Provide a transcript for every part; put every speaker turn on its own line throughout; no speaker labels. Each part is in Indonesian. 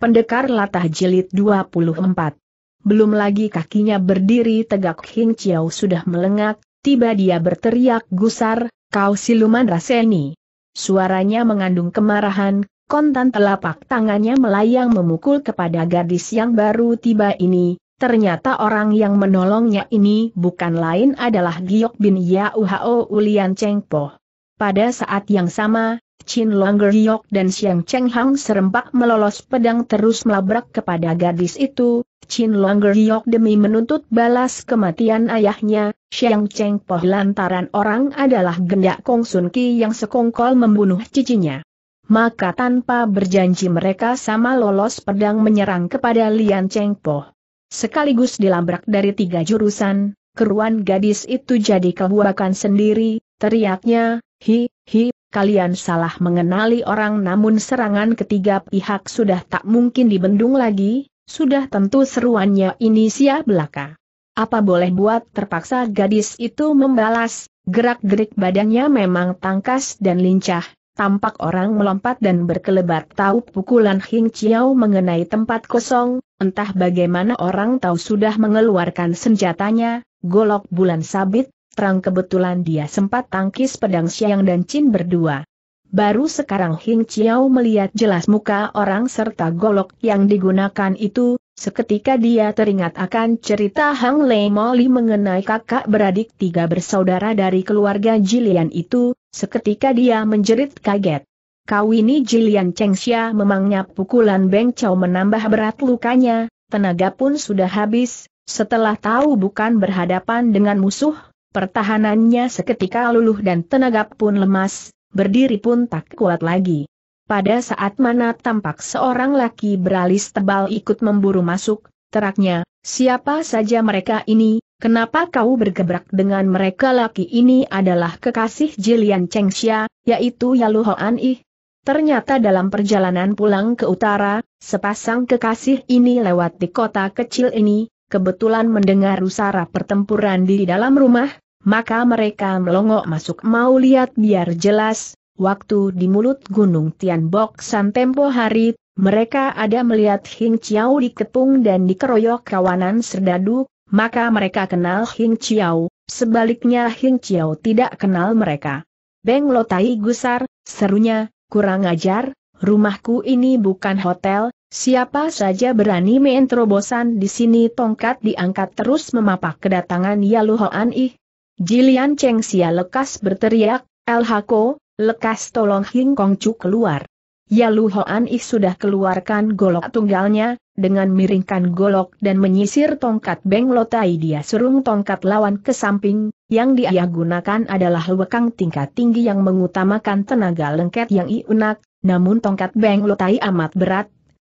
Pendekar Latah Jilid 24. Belum lagi kakinya berdiri tegak Hing Chiao sudah melengak, tiba dia berteriak gusar, kau siluman raseni. Suaranya mengandung kemarahan, kontan telapak tangannya melayang memukul kepada gadis yang baru tiba ini, ternyata orang yang menolongnya ini bukan lain adalah Giok bin Yauhao Ulian Chengpo. Pada saat yang sama, Chin Longer Hyok dan Xiang Cheng Hang serempak melolos pedang terus melabrak kepada gadis itu, Chin Longer Hyok demi menuntut balas kematian ayahnya, Xiang Cheng Po lantaran orang adalah gendak Kong Sun Ki yang sekongkol membunuh cicinya. Maka tanpa berjanji mereka sama lolos pedang menyerang kepada Lian Cheng Po. Sekaligus dilabrak dari tiga jurusan, keruan gadis itu jadi kebuakan sendiri, teriaknya, hi, hi, kalian salah mengenali orang namun serangan ketiga pihak sudah tak mungkin dibendung lagi, sudah tentu seruannya ini sia belaka. Apa boleh buat terpaksa gadis itu membalas, gerak-gerik badannya memang tangkas dan lincah, tampak orang melompat dan berkelebat tahu pukulan Hing Chiao mengenai tempat kosong, entah bagaimana orang tahu sudah mengeluarkan senjatanya, golok bulan sabit, perang kebetulan dia sempat tangkis pedang Siang dan Chin berdua. Baru sekarang Hing Chiao melihat jelas muka orang serta golok yang digunakan itu, seketika dia teringat akan cerita Hang Lei Moli mengenai kakak beradik tiga bersaudara dari keluarga Jilian itu, seketika dia menjerit kaget. ini Jilian Cheng Xia memangnya pukulan Beng Chao menambah berat lukanya, tenaga pun sudah habis, setelah tahu bukan berhadapan dengan musuh, Pertahanannya seketika luluh dan tenaga pun lemas, berdiri pun tak kuat lagi. Pada saat mana tampak seorang laki beralis tebal ikut memburu masuk, teraknya, siapa saja mereka ini, kenapa kau bergebrak dengan mereka laki ini adalah kekasih Jilian Chengxia, yaitu Yalu Hoan Ih. Ternyata dalam perjalanan pulang ke utara, sepasang kekasih ini lewat di kota kecil ini, kebetulan mendengar usara pertempuran di dalam rumah, maka mereka melongok masuk mau lihat biar jelas, waktu di mulut Gunung Tianbok San tempo hari, mereka ada melihat Hing Chiao dikepung dan dikeroyok kawanan serdadu, maka mereka kenal Hing Chiao, sebaliknya Hing Chiao tidak kenal mereka. Beng Lotai gusar, serunya, kurang ajar, rumahku ini bukan hotel, Siapa saja berani main terobosan di sini tongkat diangkat terus memapah kedatangan Yalu Hoan Ih. Jilian Cheng Sia lekas berteriak, El Hako, lekas tolong Hing Kong Chu keluar. Yalu Hoan Ih sudah keluarkan golok tunggalnya, dengan miringkan golok dan menyisir tongkat Beng Lotai dia serung tongkat lawan ke samping, yang dia gunakan adalah lekang tingkat tinggi yang mengutamakan tenaga lengket yang iunak, namun tongkat Beng Lotai amat berat,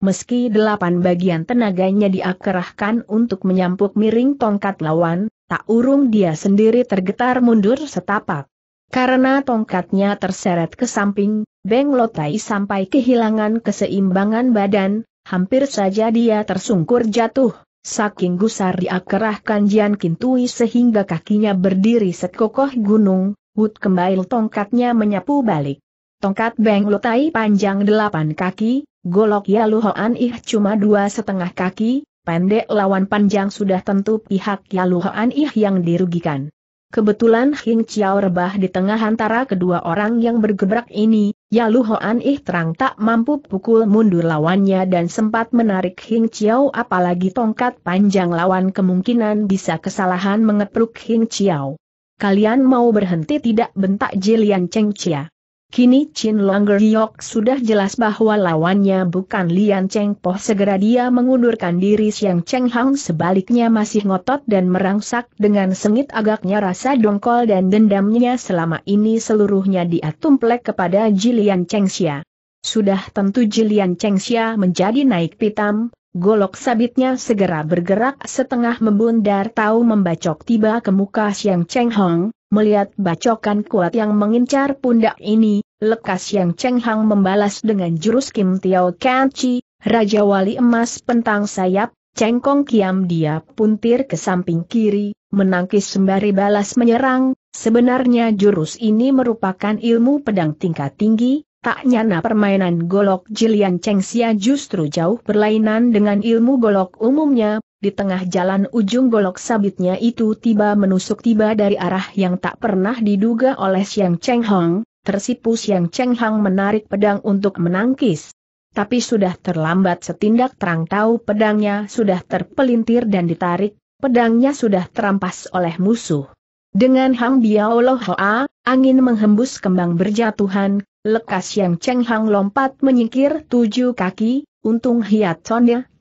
meski delapan bagian tenaganya diakerahkan untuk menyampuk miring tongkat lawan, tak urung dia sendiri tergetar mundur setapak. Karena tongkatnya terseret ke samping, Beng Lotai sampai kehilangan keseimbangan badan, hampir saja dia tersungkur jatuh. Saking gusar diakerahkan Jian Kintui sehingga kakinya berdiri sekokoh gunung, Wut kembali tongkatnya menyapu balik. Tongkat Beng Lotai panjang delapan kaki, Golok Yaluhoan Ih cuma dua setengah kaki, pendek lawan panjang sudah tentu pihak Yaluhoan Ih yang dirugikan. Kebetulan Hing Chiao rebah di tengah antara kedua orang yang bergebrak ini, Yaluhoan Ih terang tak mampu pukul mundur lawannya dan sempat menarik Hing Chiao apalagi tongkat panjang lawan kemungkinan bisa kesalahan mengepruk Hing Chiao. Kalian mau berhenti tidak bentak Jilian Cheng Chia. Kini Chin Longer Yok sudah jelas bahwa lawannya bukan Lian Cheng Po segera dia mengundurkan diri Siang Cheng Hang sebaliknya masih ngotot dan merangsak dengan sengit agaknya rasa dongkol dan dendamnya selama ini seluruhnya dia tumplek kepada Jilian Cheng Xia. Sudah tentu Jilian Cheng Xia menjadi naik pitam, Golok sabitnya segera bergerak setengah membundar tahu membacok tiba ke muka Siang Cheng Hong, Melihat bacokan kuat yang mengincar pundak ini, lekas yang Cheng Hang membalas dengan jurus Kim Tiao Kan Chi, Raja Wali Emas Pentang Sayap, Cengkong Kiam dia puntir ke samping kiri, menangkis sembari balas menyerang, sebenarnya jurus ini merupakan ilmu pedang tingkat tinggi, Tak nyana permainan golok Jilian Cheng Xia justru jauh berlainan dengan ilmu golok umumnya, di tengah jalan ujung golok sabitnya itu tiba menusuk tiba dari arah yang tak pernah diduga oleh Xiang Cheng Hong, tersipu Xiang Cheng Hong menarik pedang untuk menangkis. Tapi sudah terlambat setindak terang tahu pedangnya sudah terpelintir dan ditarik, pedangnya sudah terampas oleh musuh. Dengan Hang Biao Lo Hoa, angin menghembus kembang berjatuhan, lekas yang Cheng Hang lompat menyingkir tujuh kaki, untung hiat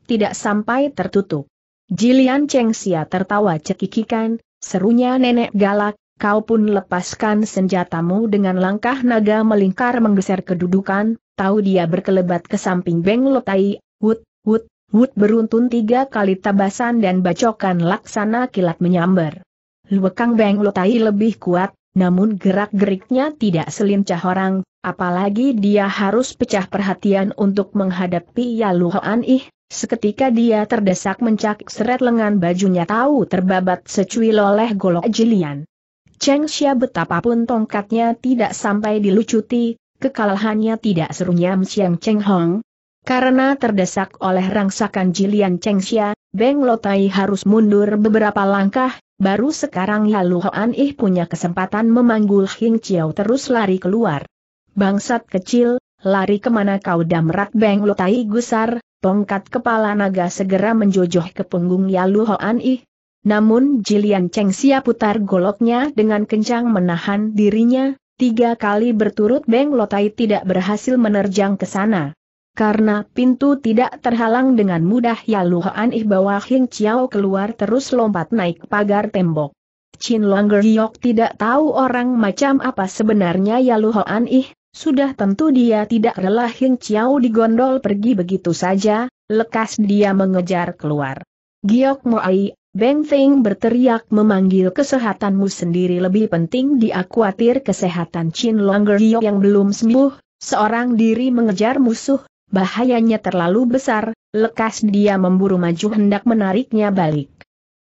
tidak sampai tertutup. Jilian Chengxia tertawa cekikikan, serunya nenek galak, kau pun lepaskan senjatamu dengan langkah naga melingkar menggeser kedudukan, tahu dia berkelebat ke samping Beng Lotai, wut, wut, wut beruntun tiga kali tabasan dan bacokan laksana kilat menyambar. Luekang Beng Lotai lebih kuat, namun gerak-geriknya tidak selincah orang, apalagi dia harus pecah perhatian untuk menghadapi Yaluhoan Ih, Seketika dia terdesak mencak seret lengan bajunya tahu terbabat secuil oleh golok Jilian. Cheng Xia betapapun tongkatnya tidak sampai dilucuti, kekalahannya tidak serunya Msiang Cheng Hong. Karena terdesak oleh rangsakan jilian Cheng Xia, Beng Lotai harus mundur beberapa langkah, baru sekarang lalu Hoan Ih punya kesempatan memanggul Hing Chiao terus lari keluar. Bangsat kecil, lari kemana kau damrat Beng Lotai gusar, Tongkat kepala naga segera menjojoh ke punggung Yalu Hoan Ih. Namun Jilian Cheng siap putar goloknya dengan kencang menahan dirinya, tiga kali berturut Beng Lotai tidak berhasil menerjang ke sana. Karena pintu tidak terhalang dengan mudah Yalu Hoan Ih bawa Hing Chiao keluar terus lompat naik pagar tembok. Chin Longer Yok tidak tahu orang macam apa sebenarnya Yalu Hoan Ih, sudah tentu dia tidak rela Hing Chiao digondol pergi begitu saja, lekas dia mengejar keluar. Giok Moai, Beng Feng berteriak memanggil kesehatanmu sendiri lebih penting dia khawatir kesehatan Chin Longer Giok yang belum sembuh, seorang diri mengejar musuh, bahayanya terlalu besar, lekas dia memburu maju hendak menariknya balik.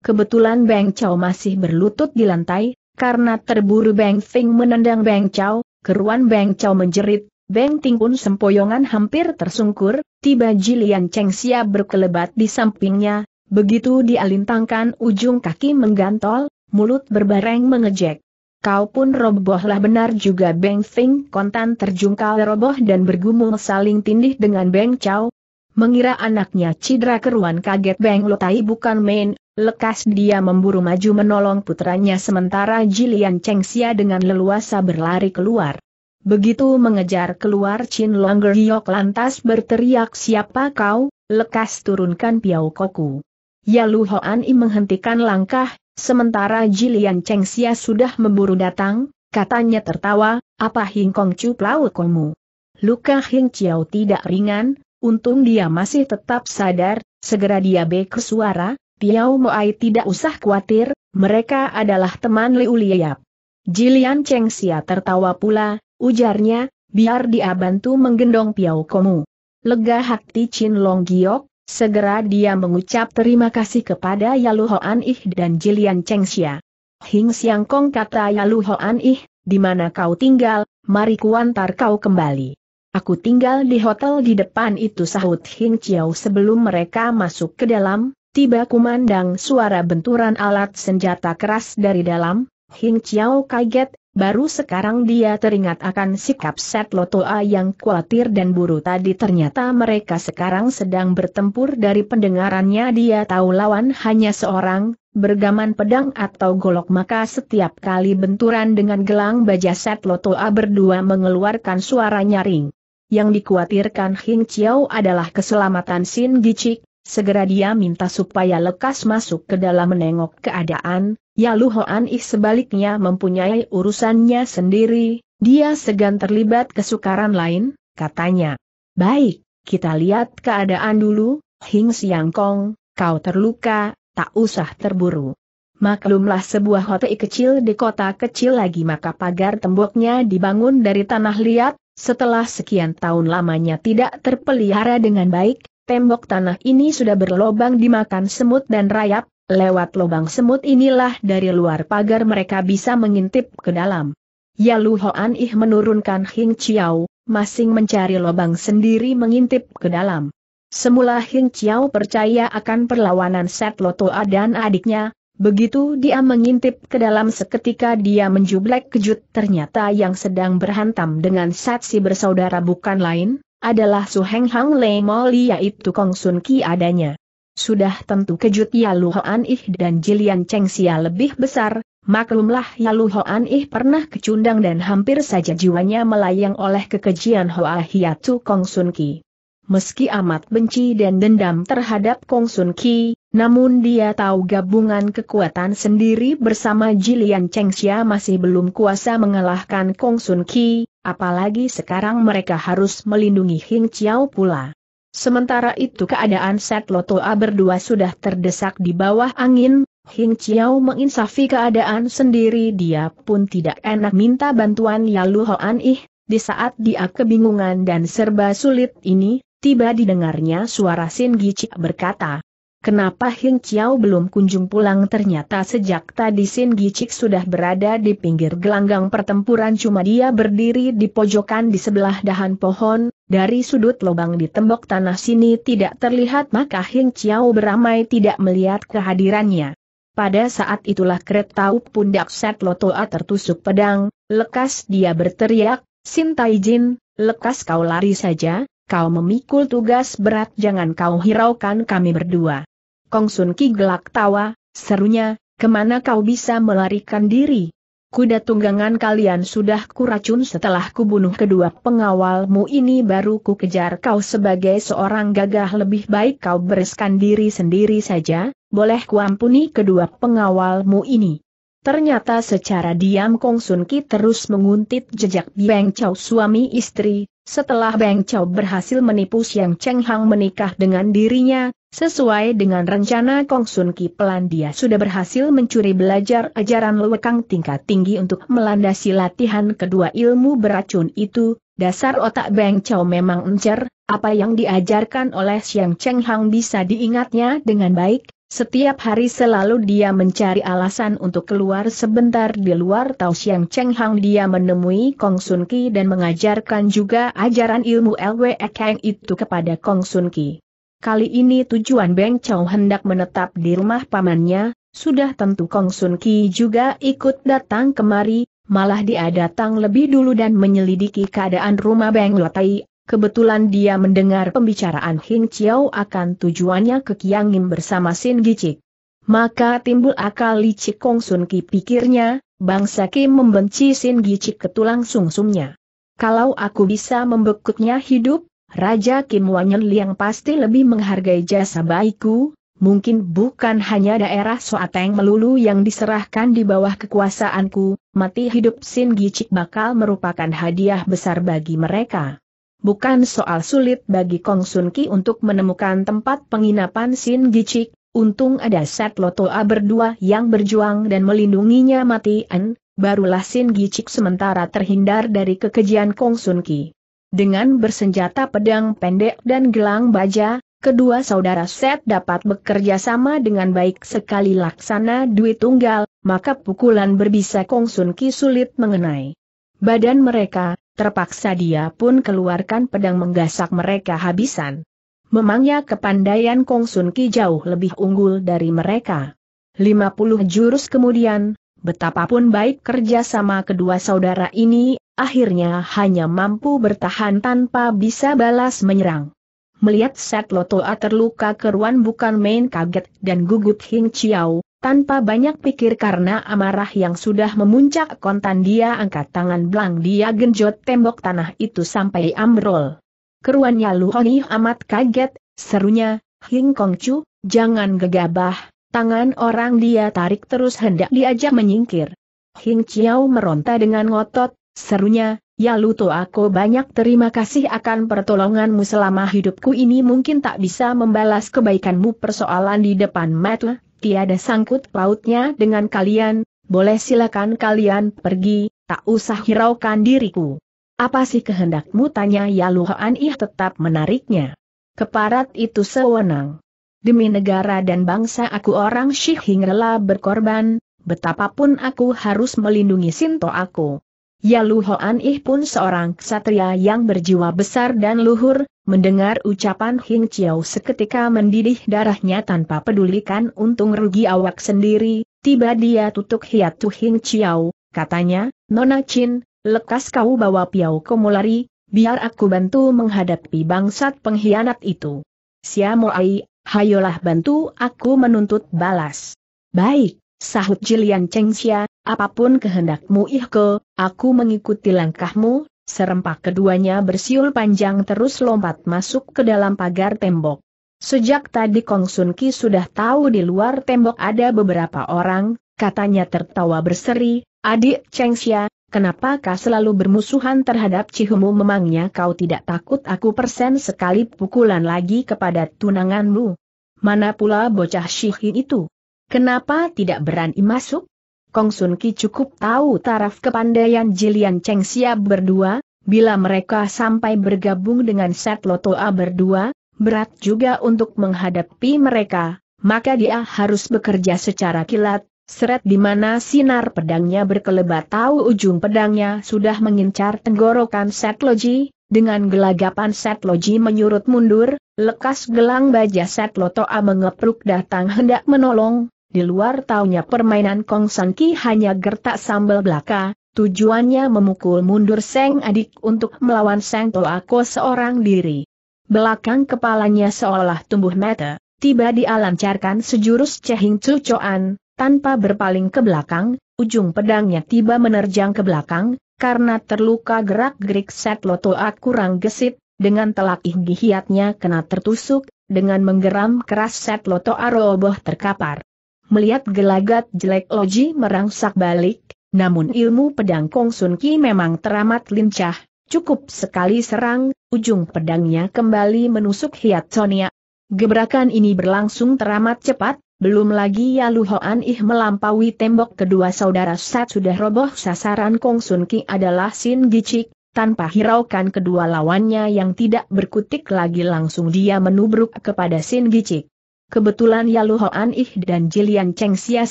Kebetulan Beng Chao masih berlutut di lantai, karena terburu Beng Feng menendang Beng Chao, Keruan Beng Chow menjerit, Beng Ting pun sempoyongan hampir tersungkur, tiba Jilian Cheng Xia berkelebat di sampingnya, begitu dialintangkan, ujung kaki menggantol, mulut berbareng mengejek. Kau pun robohlah benar juga Beng Feng kontan terjungkal roboh dan bergumul saling tindih dengan Beng Chow. Mengira anaknya Cidra keruan kaget Beng Lotai bukan main, Lekas dia memburu maju menolong putranya sementara Jilian Chengxia dengan leluasa berlari keluar. Begitu mengejar keluar Chin Longer Yok lantas berteriak siapa kau, lekas turunkan Piao Koku. Ya Lu Hoan menghentikan langkah, sementara Jilian Chengxia sudah memburu datang, katanya tertawa, apa hingkong cu plau komu. Luka Hing Chiao tidak ringan, untung dia masih tetap sadar, segera dia bek suara, Tiao Moai tidak usah khawatir, mereka adalah teman Liu Liap. Jilian Cheng Xia tertawa pula, ujarnya, biar dia bantu menggendong piau Komu. Lega hati Chin Long Giok, segera dia mengucap terima kasih kepada Yalu Hoan Ih dan Jilian Cheng Xia. Hing Siang Kong kata Yalu Hoan Ih, di mana kau tinggal, mari kuantar kau kembali. Aku tinggal di hotel di depan itu sahut Hing Chiao sebelum mereka masuk ke dalam, Tiba kumandang suara benturan alat senjata keras dari dalam, Hing Chiao kaget, baru sekarang dia teringat akan sikap Set Lotoa yang khawatir dan buru tadi ternyata mereka sekarang sedang bertempur dari pendengarannya dia tahu lawan hanya seorang, bergaman pedang atau golok maka setiap kali benturan dengan gelang baja Set Lotoa berdua mengeluarkan suara nyaring. Yang dikhawatirkan Hing Chiao adalah keselamatan Sin Gicik, Segera dia minta supaya lekas masuk ke dalam menengok keadaan, ya Lu Hoan Ih sebaliknya mempunyai urusannya sendiri, dia segan terlibat kesukaran lain, katanya. Baik, kita lihat keadaan dulu, Hing Siang Kong, kau terluka, tak usah terburu. Maklumlah sebuah hotel kecil di kota kecil lagi maka pagar temboknya dibangun dari tanah liat, setelah sekian tahun lamanya tidak terpelihara dengan baik, Tembok tanah ini sudah berlobang dimakan semut dan rayap, lewat lobang semut inilah dari luar pagar mereka bisa mengintip ke dalam. Yalu Hoan Ih menurunkan Hing Chiao, masing mencari lobang sendiri mengintip ke dalam. Semula Hing Chiao percaya akan perlawanan Set Lotoa dan adiknya, begitu dia mengintip ke dalam seketika dia menjublek kejut ternyata yang sedang berhantam dengan Satsi bersaudara bukan lain, adalah Su Heng Hang Lei Moli yaitu Kong Sun Ki adanya. Sudah tentu kejut Yalu Hoan Ih dan Jilian Cheng Xia lebih besar, maklumlah ya Yalu Hoan Ih pernah kecundang dan hampir saja jiwanya melayang oleh kekejian Hoa Hiatu Kong Sun Ki. Meski amat benci dan dendam terhadap Kong Sun Ki, namun dia tahu gabungan kekuatan sendiri bersama Jilian xia masih belum kuasa mengalahkan Kong Sun Ki, Apalagi sekarang mereka harus melindungi Hing Chiao pula. Sementara itu keadaan Set Lotoa berdua sudah terdesak di bawah angin, Hing Chiao menginsafi keadaan sendiri dia pun tidak enak minta bantuan Yalu Hoan Ih, di saat dia kebingungan dan serba sulit ini, tiba didengarnya suara Sin Gichi berkata, Kenapa Hing Chiao belum kunjung pulang ternyata sejak tadi Sin Gicik sudah berada di pinggir gelanggang pertempuran cuma dia berdiri di pojokan di sebelah dahan pohon, dari sudut lubang di tembok tanah sini tidak terlihat maka Hing Chiao beramai tidak melihat kehadirannya. Pada saat itulah kereta pundak Set Lotoa tertusuk pedang, lekas dia berteriak, Sin Tai Jin, lekas kau lari saja, kau memikul tugas berat jangan kau hiraukan kami berdua. Kong Sun Ki gelak tawa, serunya, kemana kau bisa melarikan diri? Kuda tunggangan kalian sudah kuracun setelah kubunuh kedua pengawalmu ini baru ku kejar kau sebagai seorang gagah lebih baik kau bereskan diri sendiri saja, boleh kuampuni kedua pengawalmu ini. Ternyata secara diam Kong Sun Ki terus menguntit jejak Beng Chow suami istri, setelah Beng Chow berhasil menipu Siang Cheng Hang menikah dengan dirinya, Sesuai dengan rencana Kong Sun Ki pelan dia sudah berhasil mencuri belajar ajaran lewekang tingkat tinggi untuk melandasi latihan kedua ilmu beracun itu, dasar otak Beng Chao memang encer, apa yang diajarkan oleh Xiang Cheng Hang bisa diingatnya dengan baik, setiap hari selalu dia mencari alasan untuk keluar sebentar di luar Tao Xiang Cheng Hang dia menemui Kong Sun Ki dan mengajarkan juga ajaran ilmu LWE Kang itu kepada Kong Sun Ki. Kali ini tujuan Beng Chow hendak menetap di rumah pamannya, sudah tentu Kong Sun Ki juga ikut datang kemari, malah dia datang lebih dulu dan menyelidiki keadaan rumah Beng Lotai. Kebetulan dia mendengar pembicaraan Hing Chiao akan tujuannya ke Kiangim bersama Sin Gicik. Maka timbul akal licik Kong Sun Ki pikirnya, bangsa Kim membenci Sin Gicik ketulang sungsumnya. Kalau aku bisa membekuknya hidup, Raja Kim Wanyen Liang pasti lebih menghargai jasa baikku, mungkin bukan hanya daerah Soateng melulu yang diserahkan di bawah kekuasaanku, mati hidup Sin Gicik bakal merupakan hadiah besar bagi mereka. Bukan soal sulit bagi Kong Sun Ki untuk menemukan tempat penginapan Sin Gicik, untung ada Set A berdua yang berjuang dan melindunginya mati an, barulah Sin Gicik sementara terhindar dari kekejian Kong Sun Ki. Dengan bersenjata pedang pendek dan gelang baja, kedua saudara Set dapat bekerja sama dengan baik sekali laksana duit tunggal, maka pukulan berbisa Sun Ki sulit mengenai badan mereka, terpaksa dia pun keluarkan pedang menggasak mereka habisan. Memangnya kepandaian Sun Ki jauh lebih unggul dari mereka. 50 jurus kemudian, Betapapun baik kerja sama kedua saudara ini, akhirnya hanya mampu bertahan tanpa bisa balas menyerang. Melihat Set Lotoa terluka keruan bukan main kaget dan gugup Hing Chiao, tanpa banyak pikir karena amarah yang sudah memuncak kontan dia angkat tangan belang dia genjot tembok tanah itu sampai ambrol. Keruannya Luhoni amat kaget, serunya, Hing Kong Chu, jangan gegabah, Tangan orang dia tarik terus hendak diajak menyingkir. Hing Chiao meronta dengan ngotot, serunya, Ya Luto aku banyak terima kasih akan pertolonganmu selama hidupku ini mungkin tak bisa membalas kebaikanmu persoalan di depan mata, tiada sangkut pautnya dengan kalian, boleh silakan kalian pergi, tak usah hiraukan diriku. Apa sih kehendakmu tanya Ya Luhaan Ih tetap menariknya. Keparat itu sewenang. Demi negara dan bangsa aku orang hing rela berkorban, betapapun aku harus melindungi Sinto aku. Ya Lu Ih pun seorang ksatria yang berjiwa besar dan luhur, mendengar ucapan Hing Chiao seketika mendidih darahnya tanpa pedulikan untung rugi awak sendiri, tiba dia tutup hiatu Hing Chiao, katanya, Nona Chin, lekas kau bawa Piao Komulari, biar aku bantu menghadapi bangsat pengkhianat itu. Moai Hayolah bantu aku menuntut balas. Baik, sahut Jilian Chengxia, apapun kehendakmu Ihko, aku mengikuti langkahmu, serempak keduanya bersiul panjang terus lompat masuk ke dalam pagar tembok. Sejak tadi Kong Sun Ki sudah tahu di luar tembok ada beberapa orang, katanya tertawa berseri, adik Chengxia, Kenapa kau selalu bermusuhan terhadap Cihumu memangnya kau tidak takut aku persen sekali pukulan lagi kepada tunanganmu? Mana pula bocah Shihi itu? Kenapa tidak berani masuk? Kong Sun Ki cukup tahu taraf kepandaian Jilian Cheng Siap berdua, bila mereka sampai bergabung dengan Set Loto A berdua, berat juga untuk menghadapi mereka, maka dia harus bekerja secara kilat, Seret di mana sinar pedangnya berkelebat tahu ujung pedangnya sudah mengincar tenggorokan Setloji, dengan gelagapan Setloji menyurut mundur, lekas gelang baja Setlotoa mengepruk datang hendak menolong, di luar taunya permainan Kong San hanya gertak sambal belaka, tujuannya memukul mundur Seng adik untuk melawan Seng Toako seorang diri. Belakang kepalanya seolah tumbuh mata, tiba dialancarkan sejurus cehing cucoan, tanpa berpaling ke belakang, ujung pedangnya tiba menerjang ke belakang, karena terluka gerak-gerik Set Lotoa kurang gesit, dengan telak hiatnya kena tertusuk, dengan menggeram keras Set Lotoa roboh terkapar. Melihat gelagat jelek Loji merangsak balik, namun ilmu pedang Kong Sun Ki memang teramat lincah, cukup sekali serang, ujung pedangnya kembali menusuk Hiat Sonia. Gebrakan ini berlangsung teramat cepat, belum lagi Yalu Hoan Ih melampaui tembok kedua saudara Sat sudah roboh sasaran Kong Sun Ki adalah Sin Gicik, tanpa hiraukan kedua lawannya yang tidak berkutik lagi langsung dia menubruk kepada Sin Gicik. Kebetulan Yalu Hoan Ih dan Jilian Cheng Xia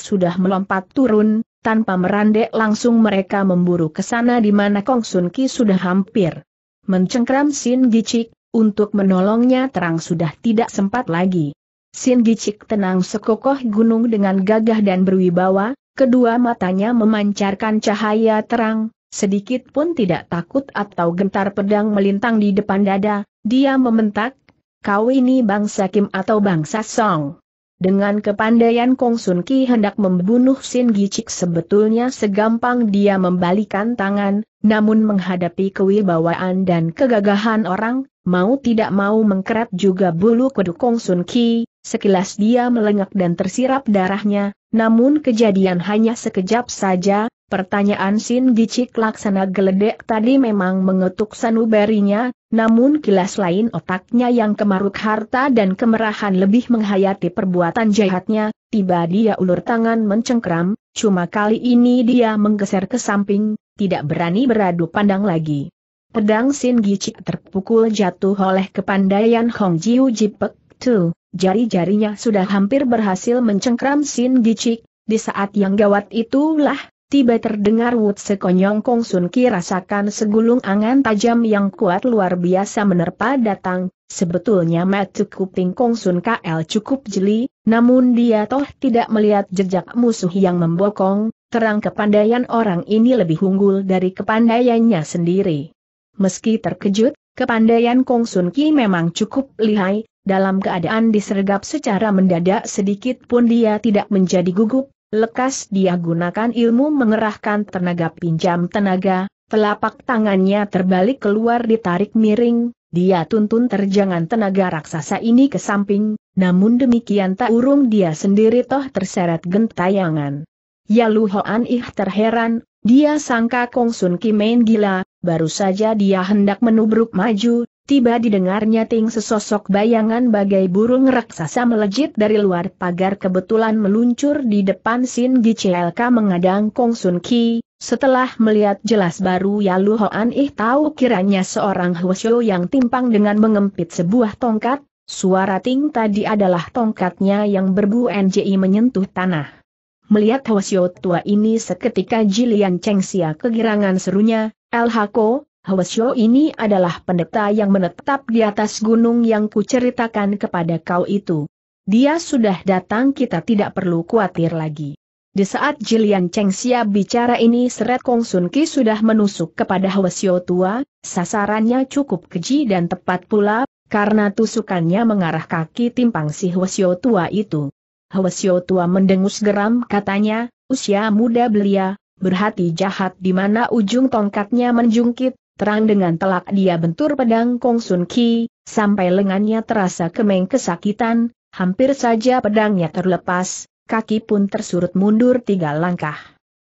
sudah melompat turun, tanpa merandek langsung mereka memburu ke sana di mana Kong Sun Ki sudah hampir mencengkram Sin Gicik, untuk menolongnya terang sudah tidak sempat lagi. Sin Gicik tenang sekokoh gunung dengan gagah dan berwibawa, kedua matanya memancarkan cahaya terang, sedikit pun tidak takut atau gentar pedang melintang di depan dada, dia mementak. kau ini bangsa Kim atau bangsa Song. Dengan kepandaian Kong Sun Ki hendak membunuh Sin Gicik sebetulnya segampang dia membalikan tangan, namun menghadapi kewibawaan dan kegagahan orang, mau tidak mau mengkerat juga bulu kuduk Kong Sun Ki, Sekilas dia melengak dan tersirap darahnya, namun kejadian hanya sekejap saja, pertanyaan Sin Gicik laksana geledek tadi memang mengetuk sanubarinya, namun kilas lain otaknya yang kemaruk harta dan kemerahan lebih menghayati perbuatan jahatnya, tiba dia ulur tangan mencengkram, cuma kali ini dia menggeser ke samping, tidak berani beradu pandang lagi. Pedang Sin Gicik terpukul jatuh oleh kepandaian Hong Jiu Jipek Tu jari-jarinya sudah hampir berhasil mencengkram Sin Gicik, di saat yang gawat itulah, tiba terdengar Wut sekonyong Kong Sun Ki rasakan segulung angan tajam yang kuat luar biasa menerpa datang, sebetulnya mata kuping Kong Sun KL cukup jeli, namun dia toh tidak melihat jejak musuh yang membokong, terang kepandaian orang ini lebih unggul dari kepandaiannya sendiri. Meski terkejut, kepandaian Kong Sun Ki memang cukup lihai, dalam keadaan disergap secara mendadak sedikit pun dia tidak menjadi gugup, lekas dia gunakan ilmu mengerahkan tenaga pinjam tenaga, telapak tangannya terbalik keluar ditarik miring, dia tuntun terjangan tenaga raksasa ini ke samping, namun demikian tak urung dia sendiri toh terseret gentayangan. Ya Lu Hoan Ih terheran, dia sangka Kong Sun Ki main gila, baru saja dia hendak menubruk maju, tiba didengarnya ting sesosok bayangan bagai burung raksasa melejit dari luar pagar kebetulan meluncur di depan Sin GCLK mengadang Kong Sun Ki, setelah melihat jelas baru Yalu Hoan Ih tahu kiranya seorang Hwasyo yang timpang dengan mengempit sebuah tongkat, suara ting tadi adalah tongkatnya yang berbu NJI menyentuh tanah. Melihat Hwasyo tua ini seketika Jilian Cheng Sia kegirangan serunya, El Hako, Hwasyo ini adalah pendeta yang menetap di atas gunung yang kuceritakan kepada kau itu. Dia sudah datang kita tidak perlu khawatir lagi. Di saat Jilian Cheng siap bicara ini seret Kong Sun Ki sudah menusuk kepada Hwasyo tua, sasarannya cukup keji dan tepat pula, karena tusukannya mengarah kaki timpang si Hwasyo tua itu. Hwasyo tua mendengus geram katanya, usia muda belia, berhati jahat di mana ujung tongkatnya menjungkit, Terang dengan telak dia bentur pedang Kong Sun Ki, sampai lengannya terasa kemeng kesakitan, hampir saja pedangnya terlepas, kaki pun tersurut mundur tiga langkah.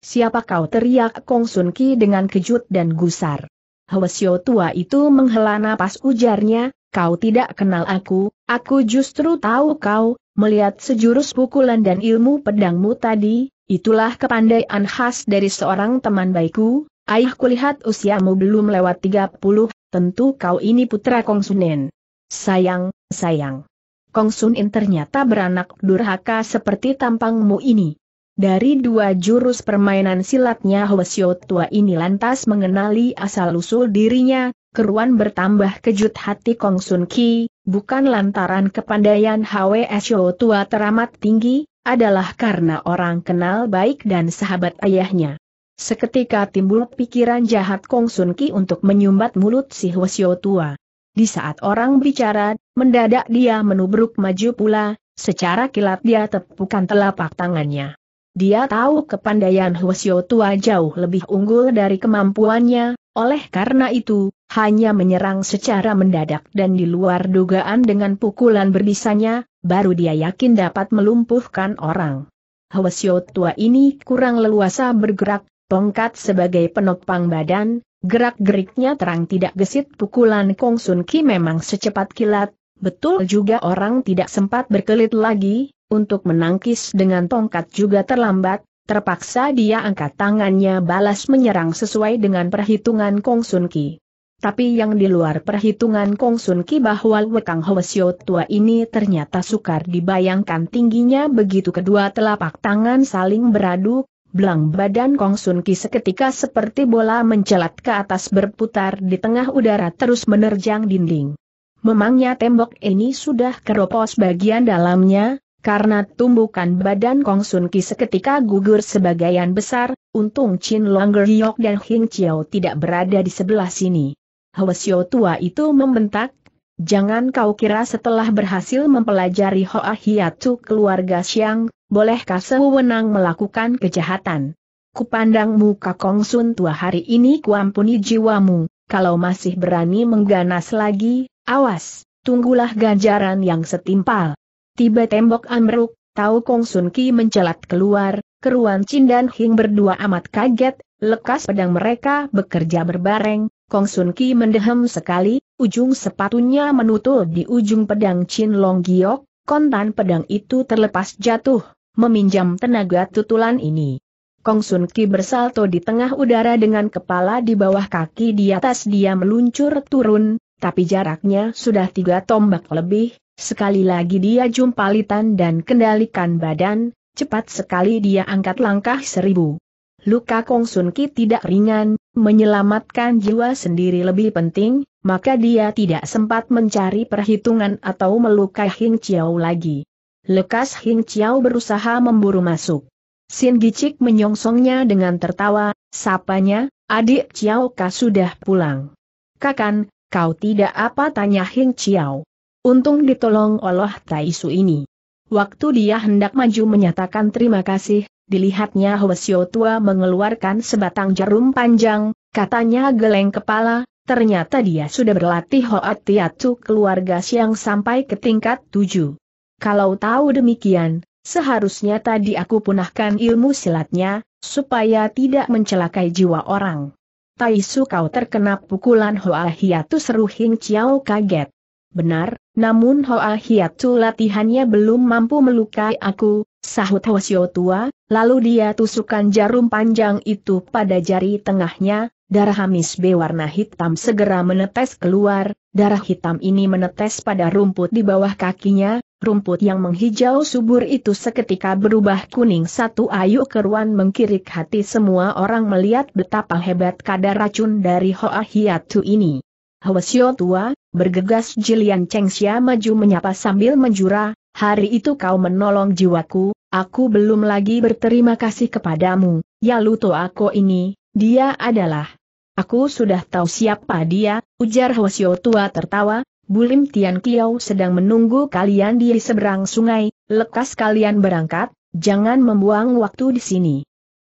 Siapa kau teriak Kong Sun Ki dengan kejut dan gusar. Hwasyo tua itu menghela napas ujarnya, kau tidak kenal aku, aku justru tahu kau, melihat sejurus pukulan dan ilmu pedangmu tadi, itulah kepandaian khas dari seorang teman baikku, Ayah kulihat usiamu belum lewat 30, tentu kau ini putra Kong Sunin. Sayang, sayang. Kong Sunin ternyata beranak durhaka seperti tampangmu ini. Dari dua jurus permainan silatnya Hwasyo tua ini lantas mengenali asal-usul dirinya, keruan bertambah kejut hati Kong Sun Ki, bukan lantaran kepandaian Hwasyo tua teramat tinggi, adalah karena orang kenal baik dan sahabat ayahnya. Seketika timbul pikiran jahat Kong Sun Ki untuk menyumbat mulut si Hwasyo tua. Di saat orang bicara, mendadak dia menubruk maju pula, secara kilat dia tepukan telapak tangannya. Dia tahu kepandaian Hwasyo tua jauh lebih unggul dari kemampuannya, oleh karena itu, hanya menyerang secara mendadak dan di luar dugaan dengan pukulan berbisanya, baru dia yakin dapat melumpuhkan orang. Hwasyo tua ini kurang leluasa bergerak, Tongkat sebagai penopang badan, gerak-geriknya terang tidak gesit pukulan Kong Sun Ki memang secepat kilat, betul juga orang tidak sempat berkelit lagi, untuk menangkis dengan tongkat juga terlambat, terpaksa dia angkat tangannya balas menyerang sesuai dengan perhitungan Kong Sun Ki. Tapi yang di luar perhitungan Kong Sun Ki bahwa Wekang Hwasyo tua ini ternyata sukar dibayangkan tingginya begitu kedua telapak tangan saling beradu, belang badan Kong Sun Ki seketika seperti bola mencelat ke atas berputar di tengah udara terus menerjang dinding. Memangnya tembok ini sudah keropos bagian dalamnya, karena tumbukan badan Kong Sun Ki seketika gugur sebagian besar, untung Chin Longer Yok dan Hing Chiao tidak berada di sebelah sini. Hwasyo tua itu membentak, Jangan kau kira setelah berhasil mempelajari Hoa Hiatu keluarga Xiang, bolehkah sewenang melakukan kejahatan. Kupandang muka Kong Sun tua hari ini kuampuni jiwamu, kalau masih berani mengganas lagi, awas, tunggulah ganjaran yang setimpal. Tiba tembok amruk, tahu Kong Sun Ki mencelat keluar, keruan Chin dan Hing berdua amat kaget, lekas pedang mereka bekerja berbareng, Kong Sun Ki mendehem sekali, Ujung sepatunya menutul di ujung pedang Chin Long Giok, kontan pedang itu terlepas jatuh, meminjam tenaga tutulan ini. Kong Sun Ki bersalto di tengah udara dengan kepala di bawah kaki di atas dia meluncur turun, tapi jaraknya sudah tiga tombak lebih, sekali lagi dia jumpalitan dan kendalikan badan, cepat sekali dia angkat langkah seribu. Luka Kong Sun Ki tidak ringan, menyelamatkan jiwa sendiri lebih penting, maka dia tidak sempat mencari perhitungan atau melukai Hing Chiao lagi. Lekas Hing Chiao berusaha memburu masuk. Sin Gicik menyongsongnya dengan tertawa, sapanya, adik Chiao Ka sudah pulang. Kakan, kau tidak apa tanya Hing Chiao. Untung ditolong Allah Taisu ini. Waktu dia hendak maju menyatakan terima kasih, dilihatnya Hwasyo tua mengeluarkan sebatang jarum panjang, katanya geleng kepala, Ternyata dia sudah berlatih Hoat Tiatu keluarga siang sampai ke tingkat tujuh. Kalau tahu demikian, seharusnya tadi aku punahkan ilmu silatnya, supaya tidak mencelakai jiwa orang. Taisu kau terkena pukulan Hoa Hiatu seru Hing Chiao kaget. Benar, namun Hoa Hiatu latihannya belum mampu melukai aku, sahut Hwasyo tua, lalu dia tusukan jarum panjang itu pada jari tengahnya, Darah Hamis B warna hitam segera menetes keluar, darah hitam ini menetes pada rumput di bawah kakinya, rumput yang menghijau subur itu seketika berubah kuning satu ayu keruan mengkirik hati semua orang melihat betapa hebat kadar racun dari Hoa Hiatu ini. Hwasyo tua, bergegas Jilian Chengxia maju menyapa sambil menjura, hari itu kau menolong jiwaku, aku belum lagi berterima kasih kepadamu, ya Luto aku ini, dia adalah Aku sudah tahu siapa dia, ujar Hwasyo tua tertawa, Bulim Tian Kiao sedang menunggu kalian di seberang sungai, lekas kalian berangkat, jangan membuang waktu di sini.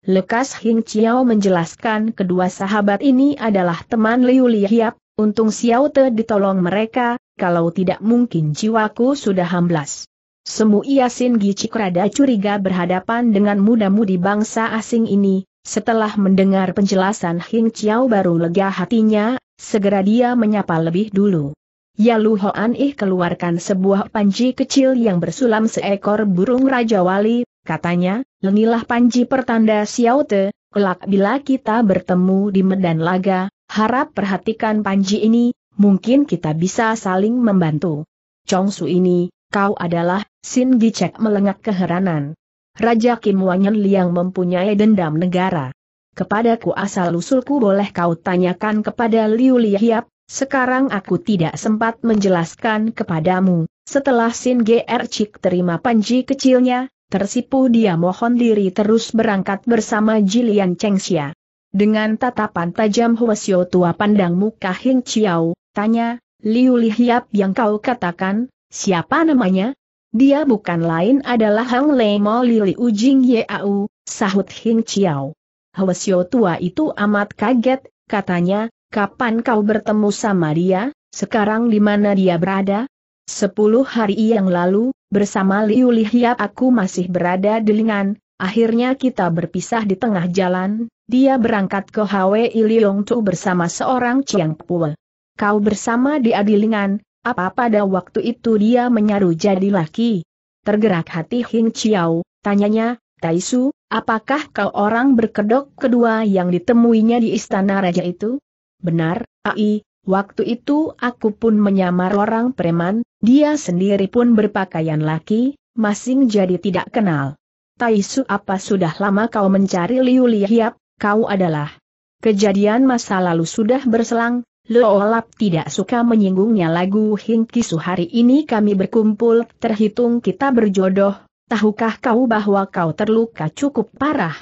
Lekas Hing Chiao menjelaskan kedua sahabat ini adalah teman Liu Lihiap, untung Xiao Te ditolong mereka, kalau tidak mungkin jiwaku sudah hamblas. Semu Yasin Gicik rada curiga berhadapan dengan muda-mudi bangsa asing ini, setelah mendengar penjelasan Hing Chiao baru lega hatinya, segera dia menyapa lebih dulu. Ya Hoan Ih keluarkan sebuah panji kecil yang bersulam seekor burung Raja Wali, katanya, lenilah panji pertanda Xiao Te. kelak bila kita bertemu di Medan Laga, harap perhatikan panji ini, mungkin kita bisa saling membantu. Chong Su ini, kau adalah, Sin Gicek melengak keheranan. Raja Kim Wanyan Liang mempunyai dendam negara. Kepadaku asal-usulku boleh kau tanyakan kepada Liu Lihiap, sekarang aku tidak sempat menjelaskan kepadamu. Setelah Sin Gr er Cik terima panji kecilnya, tersipu dia mohon diri terus berangkat bersama Jilian Chengxia. Dengan tatapan tajam Huasyo tua pandang muka Hing Chiao, tanya, Liu Lihiap yang kau katakan, siapa namanya? Dia bukan lain adalah Hang Lei Mo Lili Ujing Yau, sahut Hing Chiao. Hwasyo tua itu amat kaget, katanya, kapan kau bertemu sama dia, sekarang di mana dia berada? Sepuluh hari yang lalu, bersama Liu Lihiap aku masih berada di Lingan, akhirnya kita berpisah di tengah jalan, dia berangkat ke Hwe Iliong Tu bersama seorang Chiang Pue. Kau bersama di Adilingan, apa pada waktu itu dia menyaru jadi laki? Tergerak hati Hing Chiao, tanyanya, Taisu, apakah kau orang berkedok kedua yang ditemuinya di istana raja itu? Benar, Ai, waktu itu aku pun menyamar orang preman, dia sendiri pun berpakaian laki, masing jadi tidak kenal. Taisu apa sudah lama kau mencari Liu Liyap? kau adalah. Kejadian masa lalu sudah berselang, Loolap tidak suka menyinggungnya lagu Hingkisu hari ini kami berkumpul, terhitung kita berjodoh, tahukah kau bahwa kau terluka cukup parah?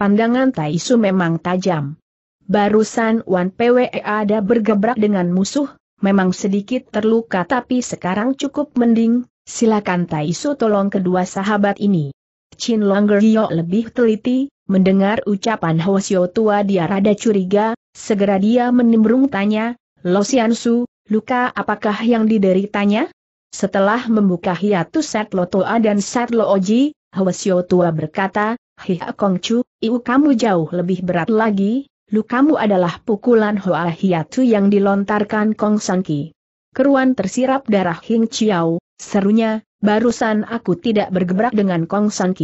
Pandangan Taisu memang tajam. Barusan Wan PWE ada bergebrak dengan musuh, memang sedikit terluka tapi sekarang cukup mending, silakan Taisu tolong kedua sahabat ini. Chin Longer Hio lebih teliti, mendengar ucapan Sio tua dia rada curiga, segera dia menimbrung tanya, Lo Su, luka apakah yang dideritanya? Setelah membuka hiatus Lo Toa dan Set Lo Oji, Sio tua berkata, Kong Chu, iu kamu jauh lebih berat lagi, lukamu adalah pukulan Hoa Hiatu yang dilontarkan Kong Sanki. Keruan tersirap darah Hing Chiao, serunya, Barusan aku tidak bergebrak dengan Kong San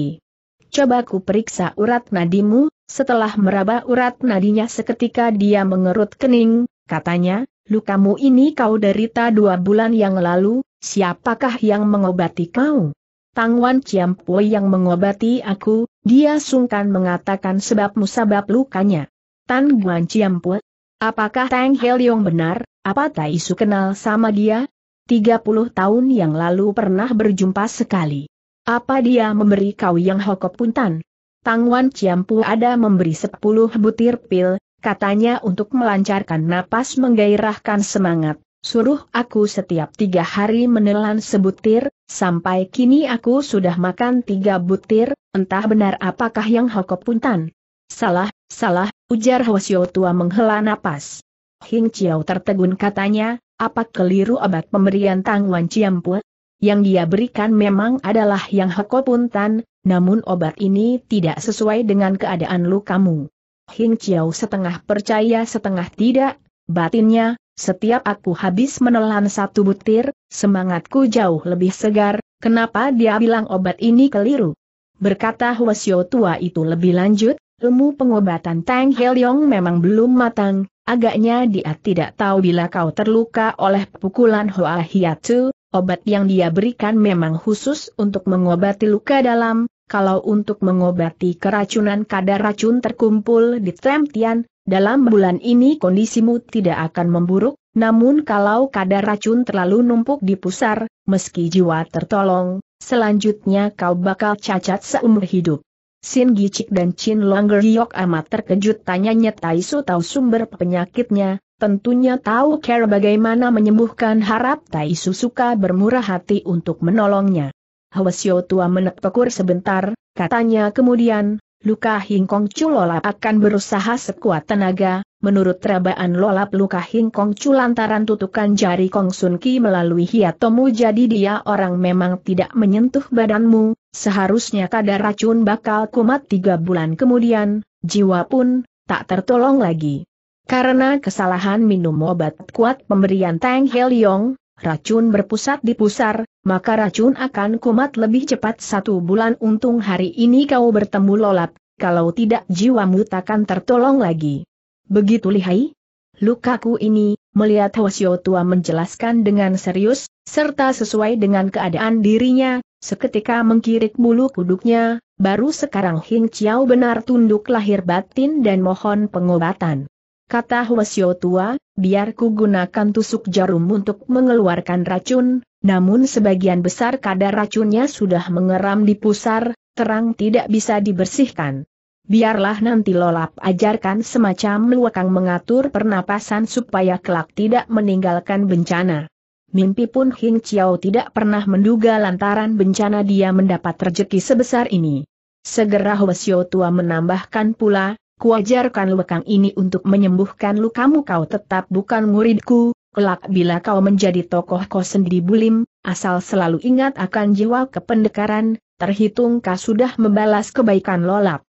Coba ku periksa urat nadimu, setelah meraba urat nadinya seketika dia mengerut kening, katanya, lukamu ini kau derita dua bulan yang lalu, siapakah yang mengobati kau? Tang Tangwan Ciampoi yang mengobati aku, dia sungkan mengatakan sebab musabab lukanya. Tan Guan Ciampoi, apakah Tang Hel Yong benar, apa Tai Su kenal sama dia? 30 tahun yang lalu pernah berjumpa sekali. Apa dia memberi kau yang hokop puntan? Tangwan Ciampu ada memberi 10 butir pil, katanya untuk melancarkan napas menggairahkan semangat. Suruh aku setiap tiga hari menelan sebutir, sampai kini aku sudah makan tiga butir, entah benar apakah yang hokop puntan. Salah, salah, ujar Hwasyo tua menghela napas. Hing Chiao tertegun katanya, apa keliru obat pemberian Tang Wan Ciampu? Yang dia berikan memang adalah yang Hekopuntan, namun obat ini tidak sesuai dengan keadaan lukamu. Hing Chiao setengah percaya setengah tidak, batinnya, setiap aku habis menelan satu butir, semangatku jauh lebih segar, kenapa dia bilang obat ini keliru? Berkata Hwasyo tua itu lebih lanjut, ilmu pengobatan Tang Heliong memang belum matang, Agaknya dia tidak tahu bila kau terluka oleh pukulan Hoa Hiatsu, obat yang dia berikan memang khusus untuk mengobati luka dalam, kalau untuk mengobati keracunan kadar racun terkumpul di Tremtian, dalam bulan ini kondisimu tidak akan memburuk, namun kalau kadar racun terlalu numpuk di pusar, meski jiwa tertolong, selanjutnya kau bakal cacat seumur hidup. Sin Gicik dan Chin Longer Yok amat terkejut tanyanya Su tahu sumber penyakitnya, tentunya tahu cara bagaimana menyembuhkan harap Tai Su suka bermurah hati untuk menolongnya. Hwasyo tua menepekur sebentar, katanya kemudian, luka Hingkong Culola akan berusaha sekuat tenaga, Menurut terabaan Lola peluka Hingkong Chu lantaran tutukan jari Kong Sun Ki melalui hiatomu jadi dia orang memang tidak menyentuh badanmu, seharusnya kadar racun bakal kumat tiga bulan kemudian, jiwa pun, tak tertolong lagi. Karena kesalahan minum obat kuat pemberian Tang hel yong. racun berpusat di pusar, maka racun akan kumat lebih cepat satu bulan untung hari ini kau bertemu lolap, kalau tidak jiwamu takkan tertolong lagi. Begitu lihai? Lukaku ini, melihat Hwasyo tua menjelaskan dengan serius, serta sesuai dengan keadaan dirinya, seketika mengkirik bulu kuduknya, baru sekarang Hing Chiao benar tunduk lahir batin dan mohon pengobatan. Kata Hwasyo tua, biar ku gunakan tusuk jarum untuk mengeluarkan racun, namun sebagian besar kadar racunnya sudah mengeram di pusar, terang tidak bisa dibersihkan. Biarlah nanti lolap ajarkan semacam luakang mengatur pernapasan supaya kelak tidak meninggalkan bencana. Mimpi pun Hing Chiao tidak pernah menduga lantaran bencana dia mendapat rejeki sebesar ini. Segera Hwasyo Tua menambahkan pula, kuajarkan luakang ini untuk menyembuhkan lukamu kau tetap bukan muridku, kelak bila kau menjadi tokoh kau sendiri bulim, asal selalu ingat akan jiwa kependekaran, terhitung kau sudah membalas kebaikan lolap.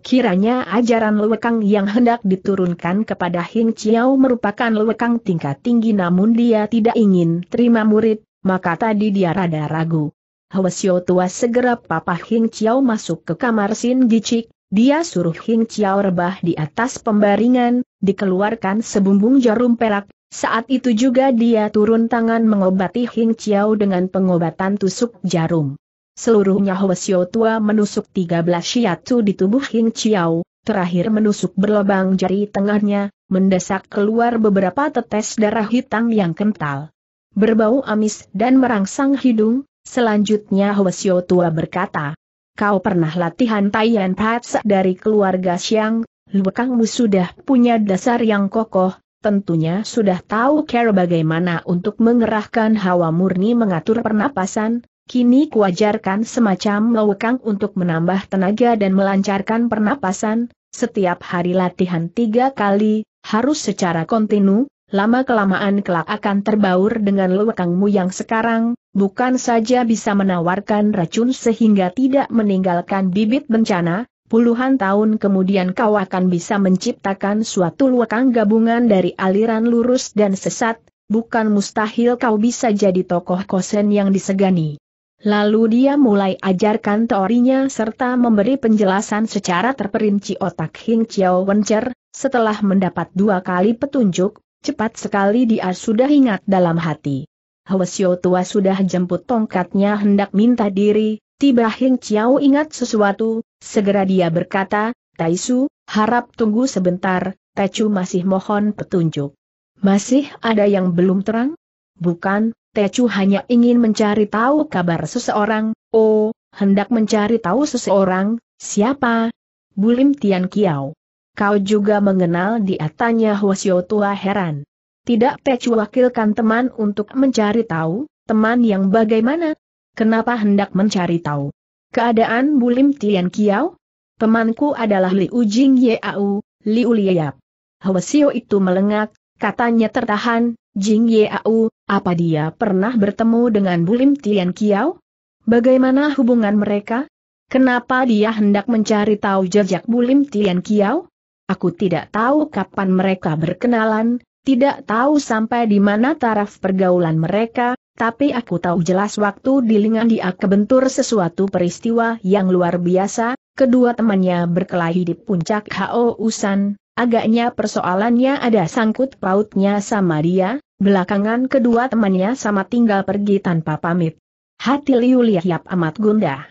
Kiranya ajaran lewekang yang hendak diturunkan kepada Hing Chiao merupakan lewekang tingkat tinggi namun dia tidak ingin terima murid, maka tadi dia rada ragu. Hwasyo tua segera papa Hing Chiao masuk ke kamar Sin Gicik, dia suruh Hing Chiao rebah di atas pembaringan, dikeluarkan sebumbung jarum perak, saat itu juga dia turun tangan mengobati Hing Chiao dengan pengobatan tusuk jarum seluruhnya Hwasyo tua menusuk 13 shiatsu di tubuh Hing Chiao, terakhir menusuk berlobang jari tengahnya, mendesak keluar beberapa tetes darah hitam yang kental. Berbau amis dan merangsang hidung, selanjutnya Hwasyo tua berkata, Kau pernah latihan Taiyan Patsa dari keluarga Xiang, Luekangmu sudah punya dasar yang kokoh, tentunya sudah tahu cara bagaimana untuk mengerahkan hawa murni mengatur pernapasan, Kini kuajarkan semacam lawekang untuk menambah tenaga dan melancarkan pernapasan, setiap hari latihan tiga kali, harus secara kontinu, lama-kelamaan kelak akan terbaur dengan lewekangmu yang sekarang, bukan saja bisa menawarkan racun sehingga tidak meninggalkan bibit bencana, puluhan tahun kemudian kau akan bisa menciptakan suatu lewekang gabungan dari aliran lurus dan sesat, bukan mustahil kau bisa jadi tokoh kosen yang disegani. Lalu dia mulai ajarkan teorinya serta memberi penjelasan secara terperinci otak Hing Chiao Wencer, setelah mendapat dua kali petunjuk, cepat sekali dia sudah ingat dalam hati. Hwasyo tua sudah jemput tongkatnya hendak minta diri, tiba Hing Chiao ingat sesuatu, segera dia berkata, Taisu, harap tunggu sebentar, Tecu masih mohon petunjuk. Masih ada yang belum terang? Bukan, Tecu hanya ingin mencari tahu kabar seseorang, oh, hendak mencari tahu seseorang, siapa? Bulim Tian Kiao. Kau juga mengenal di tanya Hwasyo tua heran. Tidak Tecu wakilkan teman untuk mencari tahu, teman yang bagaimana? Kenapa hendak mencari tahu? Keadaan Bulim Tian Kiao? Temanku adalah Liu Ujing Yeau, Liu Uliyap. Hwasyo itu melengak, katanya tertahan, Jing Yau, apa dia pernah bertemu dengan Bulim Tian Kiao? Bagaimana hubungan mereka? Kenapa dia hendak mencari tahu jejak Bulim Tian Kiao? Aku tidak tahu kapan mereka berkenalan, tidak tahu sampai di mana taraf pergaulan mereka, tapi aku tahu jelas waktu di Lingan dia kebentur sesuatu peristiwa yang luar biasa, kedua temannya berkelahi di puncak Hao Usan, Agaknya persoalannya ada sangkut pautnya sama dia, belakangan kedua temannya sama tinggal pergi tanpa pamit. Hati Liu Liahyap amat gundah.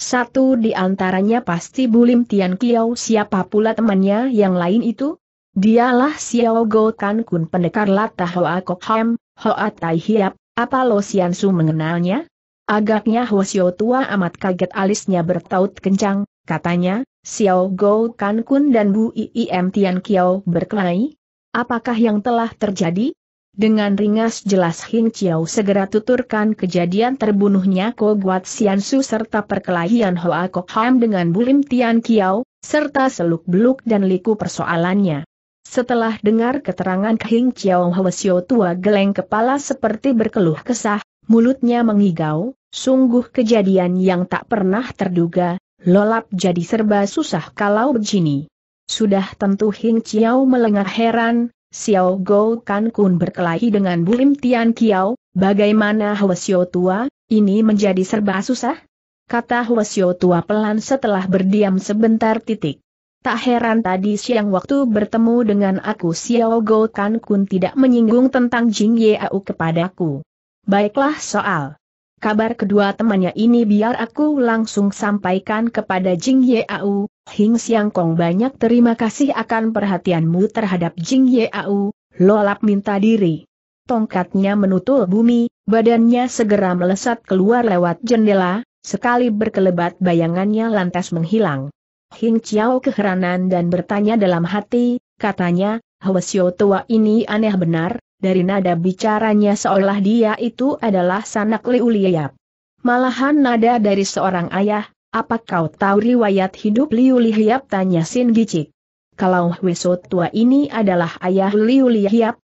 Satu di antaranya pasti Bulim Tian Kiao siapa pula temannya yang lain itu? Dialah Xiao Go Kan Kun pendekar Lata Hoa Kok Ham, Hoa Tai Hiap, apa Lo Sian Su mengenalnya? Agaknya Xiao tua amat kaget alisnya bertaut kencang, katanya, Xiao Go Kan Kun dan Bu Iim Tian Kiao berkelahi? Apakah yang telah terjadi? Dengan ringas jelas Hing Chiao segera tuturkan kejadian terbunuhnya Ko Guat Sian Su serta perkelahian Hoa Kok Ham dengan Bulim Tian Kiao, serta seluk-beluk dan liku persoalannya. Setelah dengar keterangan Hing Chiao Hwasyo tua geleng kepala seperti berkeluh kesah, mulutnya mengigau, sungguh kejadian yang tak pernah terduga, Lolap jadi serba susah kalau begini. Sudah tentu Hing Chiao melengah heran, Xiao Go Kan Kun berkelahi dengan Bulim Tian Kiao, bagaimana Hwasyo tua, ini menjadi serba susah? Kata Hwasyo tua pelan setelah berdiam sebentar titik. Tak heran tadi siang waktu bertemu dengan aku Xiao Go Kan Kun tidak menyinggung tentang Jing Yeau kepadaku. Baiklah soal Kabar kedua temannya ini biar aku langsung sampaikan kepada Jing Yeau, Hing Siang Kong banyak terima kasih akan perhatianmu terhadap Jing Yeau, lolap minta diri. Tongkatnya menutul bumi, badannya segera melesat keluar lewat jendela, sekali berkelebat bayangannya lantas menghilang. Hing Chiao keheranan dan bertanya dalam hati, katanya, Hwasyo tua ini aneh benar, dari nada bicaranya seolah dia itu adalah sanak liuliap. Malahan nada dari seorang ayah, apa kau tahu riwayat hidup Liu tanya Sin Gicik. Kalau Huiso tua ini adalah ayah Liu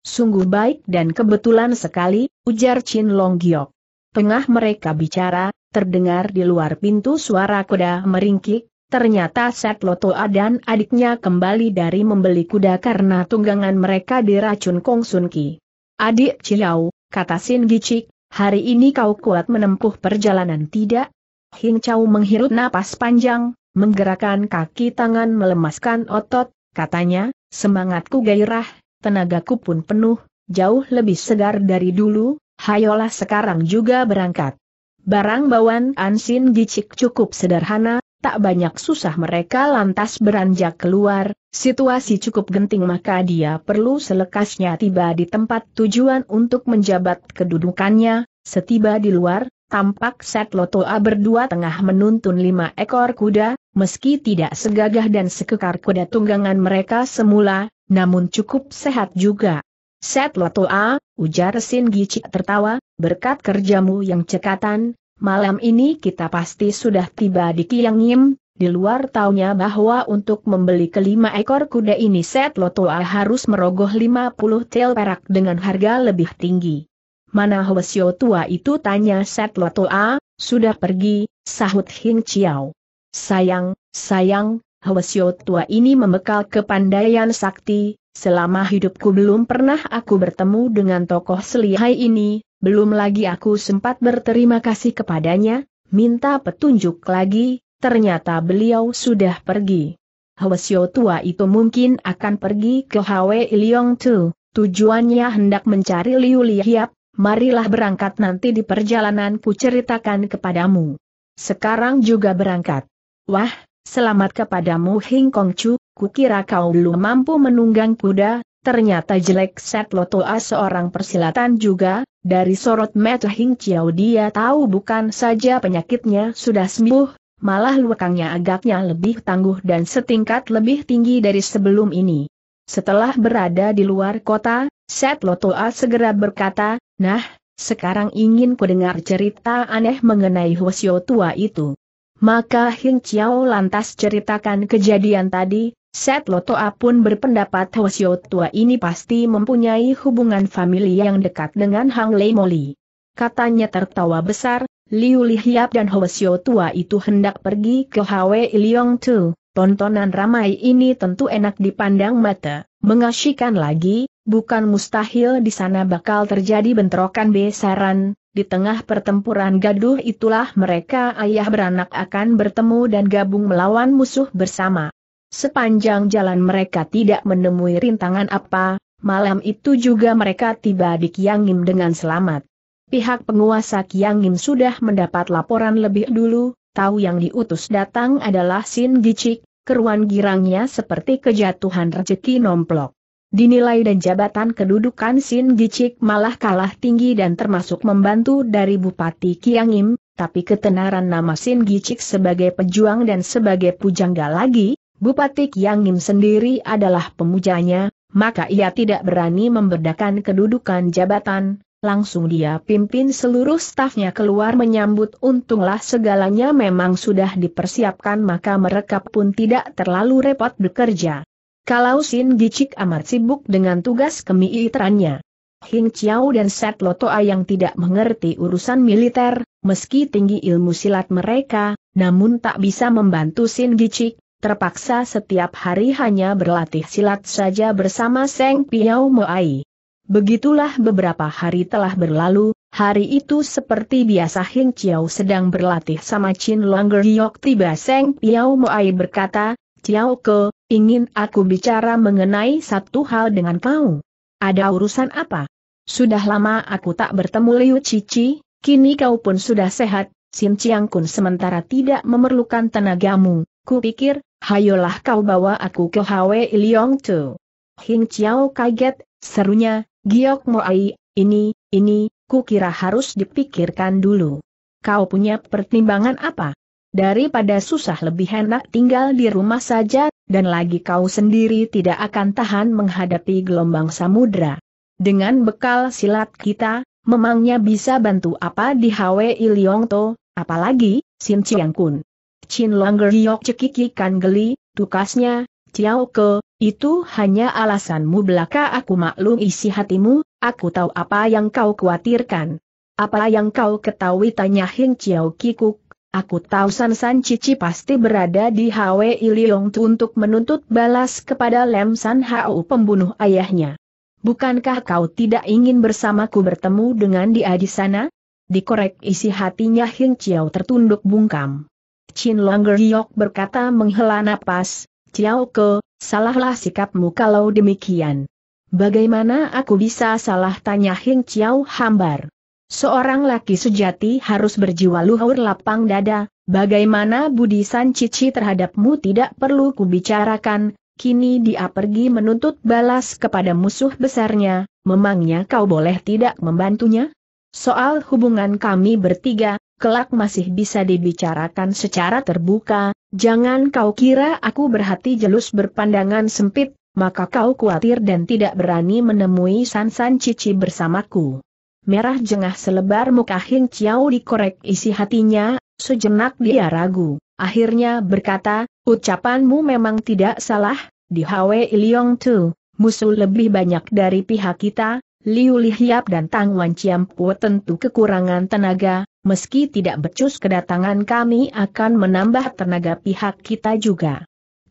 sungguh baik dan kebetulan sekali, ujar Chin Long Giok. Tengah mereka bicara, terdengar di luar pintu suara kuda meringkik, Ternyata set lotto dan adiknya kembali dari membeli kuda karena tunggangan mereka diracun Kong Sun Ki. Adik Ciau, kata Sin Gicik, hari ini kau kuat menempuh perjalanan tidak? Hing Chau menghirup napas panjang, menggerakkan kaki tangan melemaskan otot, katanya, semangatku gairah, tenagaku pun penuh, jauh lebih segar dari dulu, hayolah sekarang juga berangkat. Barang bawaan Ansin Gicik cukup sederhana, Tak banyak susah mereka lantas beranjak keluar, situasi cukup genting maka dia perlu selekasnya tiba di tempat tujuan untuk menjabat kedudukannya, setiba di luar, tampak Set Lotoa berdua tengah menuntun lima ekor kuda, meski tidak segagah dan sekekar kuda tunggangan mereka semula, namun cukup sehat juga. Set Lotoa, ujar Sin Gicik tertawa, berkat kerjamu yang cekatan, Malam ini kita pasti sudah tiba di Kiang Yim, di luar taunya bahwa untuk membeli kelima ekor kuda ini set Lotoa harus merogoh 50 tel perak dengan harga lebih tinggi. Mana Hwesyo tua itu tanya set Lotoa, sudah pergi, sahut Hing Chiao. Sayang, sayang, Hwesyo tua ini membekal kepandaian sakti, Selama hidupku belum pernah aku bertemu dengan tokoh selihai ini, belum lagi aku sempat berterima kasih kepadanya, minta petunjuk lagi, ternyata beliau sudah pergi. Hwasyo tua itu mungkin akan pergi ke Hwe Iliong Tu, tujuannya hendak mencari Liu Liyap. marilah berangkat nanti di perjalanan ku ceritakan kepadamu. Sekarang juga berangkat. Wah, selamat kepadamu Hing Kong Chu, Kukira kau belum mampu menunggang kuda, ternyata jelek set Lotoa seorang persilatan juga, dari sorot mata Hing Chiao dia tahu bukan saja penyakitnya sudah sembuh, malah luakangnya agaknya lebih tangguh dan setingkat lebih tinggi dari sebelum ini. Setelah berada di luar kota, Set Lotoa segera berkata, Nah, sekarang ingin ku dengar cerita aneh mengenai Hwasyo tua itu. Maka Hing Chiao lantas ceritakan kejadian tadi, Set Lotoa pun berpendapat Hwasyo tua ini pasti mempunyai hubungan famili yang dekat dengan Hang Lei Moli. Katanya tertawa besar, Liu Lihiap dan Hwasyo tua itu hendak pergi ke Hwe Iliong Tu. Tontonan ramai ini tentu enak dipandang mata, mengasyikan lagi, bukan mustahil di sana bakal terjadi bentrokan besaran, di tengah pertempuran gaduh itulah mereka ayah beranak akan bertemu dan gabung melawan musuh bersama. Sepanjang jalan mereka tidak menemui rintangan apa, malam itu juga mereka tiba di Kiangim dengan selamat. Pihak penguasa Kiangim sudah mendapat laporan lebih dulu, tahu yang diutus datang adalah Sin Gicik, keruan girangnya seperti kejatuhan rezeki nomplok. Dinilai dan jabatan kedudukan Sin Gicik malah kalah tinggi dan termasuk membantu dari Bupati Kiangim, tapi ketenaran nama Sin Gicik sebagai pejuang dan sebagai pujangga lagi, Bupati Kiangim sendiri adalah pemujanya, maka ia tidak berani membedakan kedudukan jabatan, langsung dia pimpin seluruh stafnya keluar menyambut untunglah segalanya memang sudah dipersiapkan maka mereka pun tidak terlalu repot bekerja. Kalau Sin Gicik amat sibuk dengan tugas kemiitrannya. Hing Chiao dan Set Lotoa yang tidak mengerti urusan militer, meski tinggi ilmu silat mereka, namun tak bisa membantu Sin Gicik, terpaksa setiap hari hanya berlatih silat saja bersama Seng Piao Moai. Begitulah beberapa hari telah berlalu, hari itu seperti biasa Hing Chiao sedang berlatih sama Chin Longer Yok tiba Seng Piao Moai berkata, Chiao Ke, ingin aku bicara mengenai satu hal dengan kau. Ada urusan apa? Sudah lama aku tak bertemu Liu Cici, kini kau pun sudah sehat, Sin Chiang Kun sementara tidak memerlukan tenagamu, kupikir, hayolah kau bawa aku ke Hwe Iliong Tu. Hing Chiao kaget, serunya, Giok ai? ini, ini, kukira harus dipikirkan dulu. Kau punya pertimbangan apa? Daripada susah lebih enak tinggal di rumah saja, dan lagi kau sendiri tidak akan tahan menghadapi gelombang samudra. Dengan bekal silat kita, memangnya bisa bantu apa di Hwe Tu, apalagi, Sin Chiang Kun. Chin Longer Yok cekikikan geli, tukasnya, Ciao Ke, itu hanya alasanmu belaka aku maklum isi hatimu, aku tahu apa yang kau khawatirkan. Apa yang kau ketahui tanya Hing Ciao Kikuk, aku tahu San San Cici pasti berada di Hwe Iliong untuk menuntut balas kepada Lem San Hau pembunuh ayahnya. Bukankah kau tidak ingin bersamaku bertemu dengan dia di sana? Dikorek isi hatinya Hing Ciao tertunduk bungkam. Chin Longer Giok berkata menghela napas, Ciao Ke, salahlah sikapmu kalau demikian. Bagaimana aku bisa salah tanya Hing Ciao Hambar? Seorang laki sejati harus berjiwa luhur lapang dada, bagaimana budi san cici terhadapmu tidak perlu kubicarakan, kini dia pergi menuntut balas kepada musuh besarnya, memangnya kau boleh tidak membantunya? Soal hubungan kami bertiga, kelak masih bisa dibicarakan secara terbuka, jangan kau kira aku berhati jelus berpandangan sempit, maka kau khawatir dan tidak berani menemui San San Cici bersamaku. Merah jengah selebar muka Hing Chiao dikorek isi hatinya, sejenak dia ragu, akhirnya berkata, ucapanmu memang tidak salah, di Hwe Iliong Tu, musuh lebih banyak dari pihak kita, Liu Lihiap dan Tang Wan Ciampu tentu kekurangan tenaga, meski tidak becus kedatangan kami akan menambah tenaga pihak kita juga.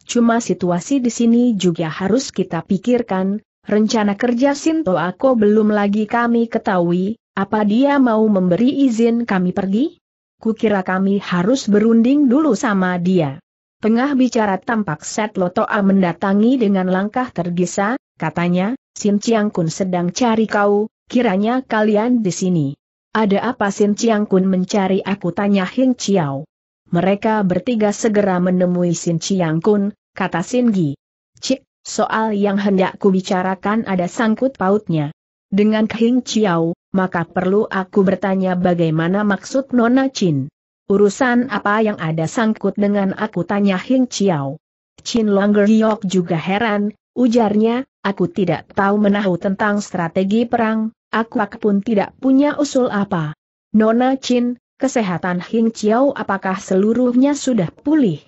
Cuma situasi di sini juga harus kita pikirkan, rencana kerja Sinto Ako belum lagi kami ketahui, apa dia mau memberi izin kami pergi? Kukira kami harus berunding dulu sama dia. Tengah bicara tampak Set Lotoa mendatangi dengan langkah tergesa, katanya, Sin Chiang Kun sedang cari kau, kiranya kalian di sini. Ada apa Sin Chiang Kun mencari aku tanya Hing Chiao. Mereka bertiga segera menemui Sin Chiang Kun, kata Sin Gi. Cik, soal yang hendak ku bicarakan ada sangkut pautnya. Dengan Hing Chiao, maka perlu aku bertanya bagaimana maksud Nona Chin. Urusan apa yang ada sangkut dengan aku tanya Hing Chiao. Chin Longer Yok juga heran, Ujarnya, aku tidak tahu menahu tentang strategi perang, aku pun tidak punya usul apa. Nona Chin, kesehatan Hing Chiao apakah seluruhnya sudah pulih?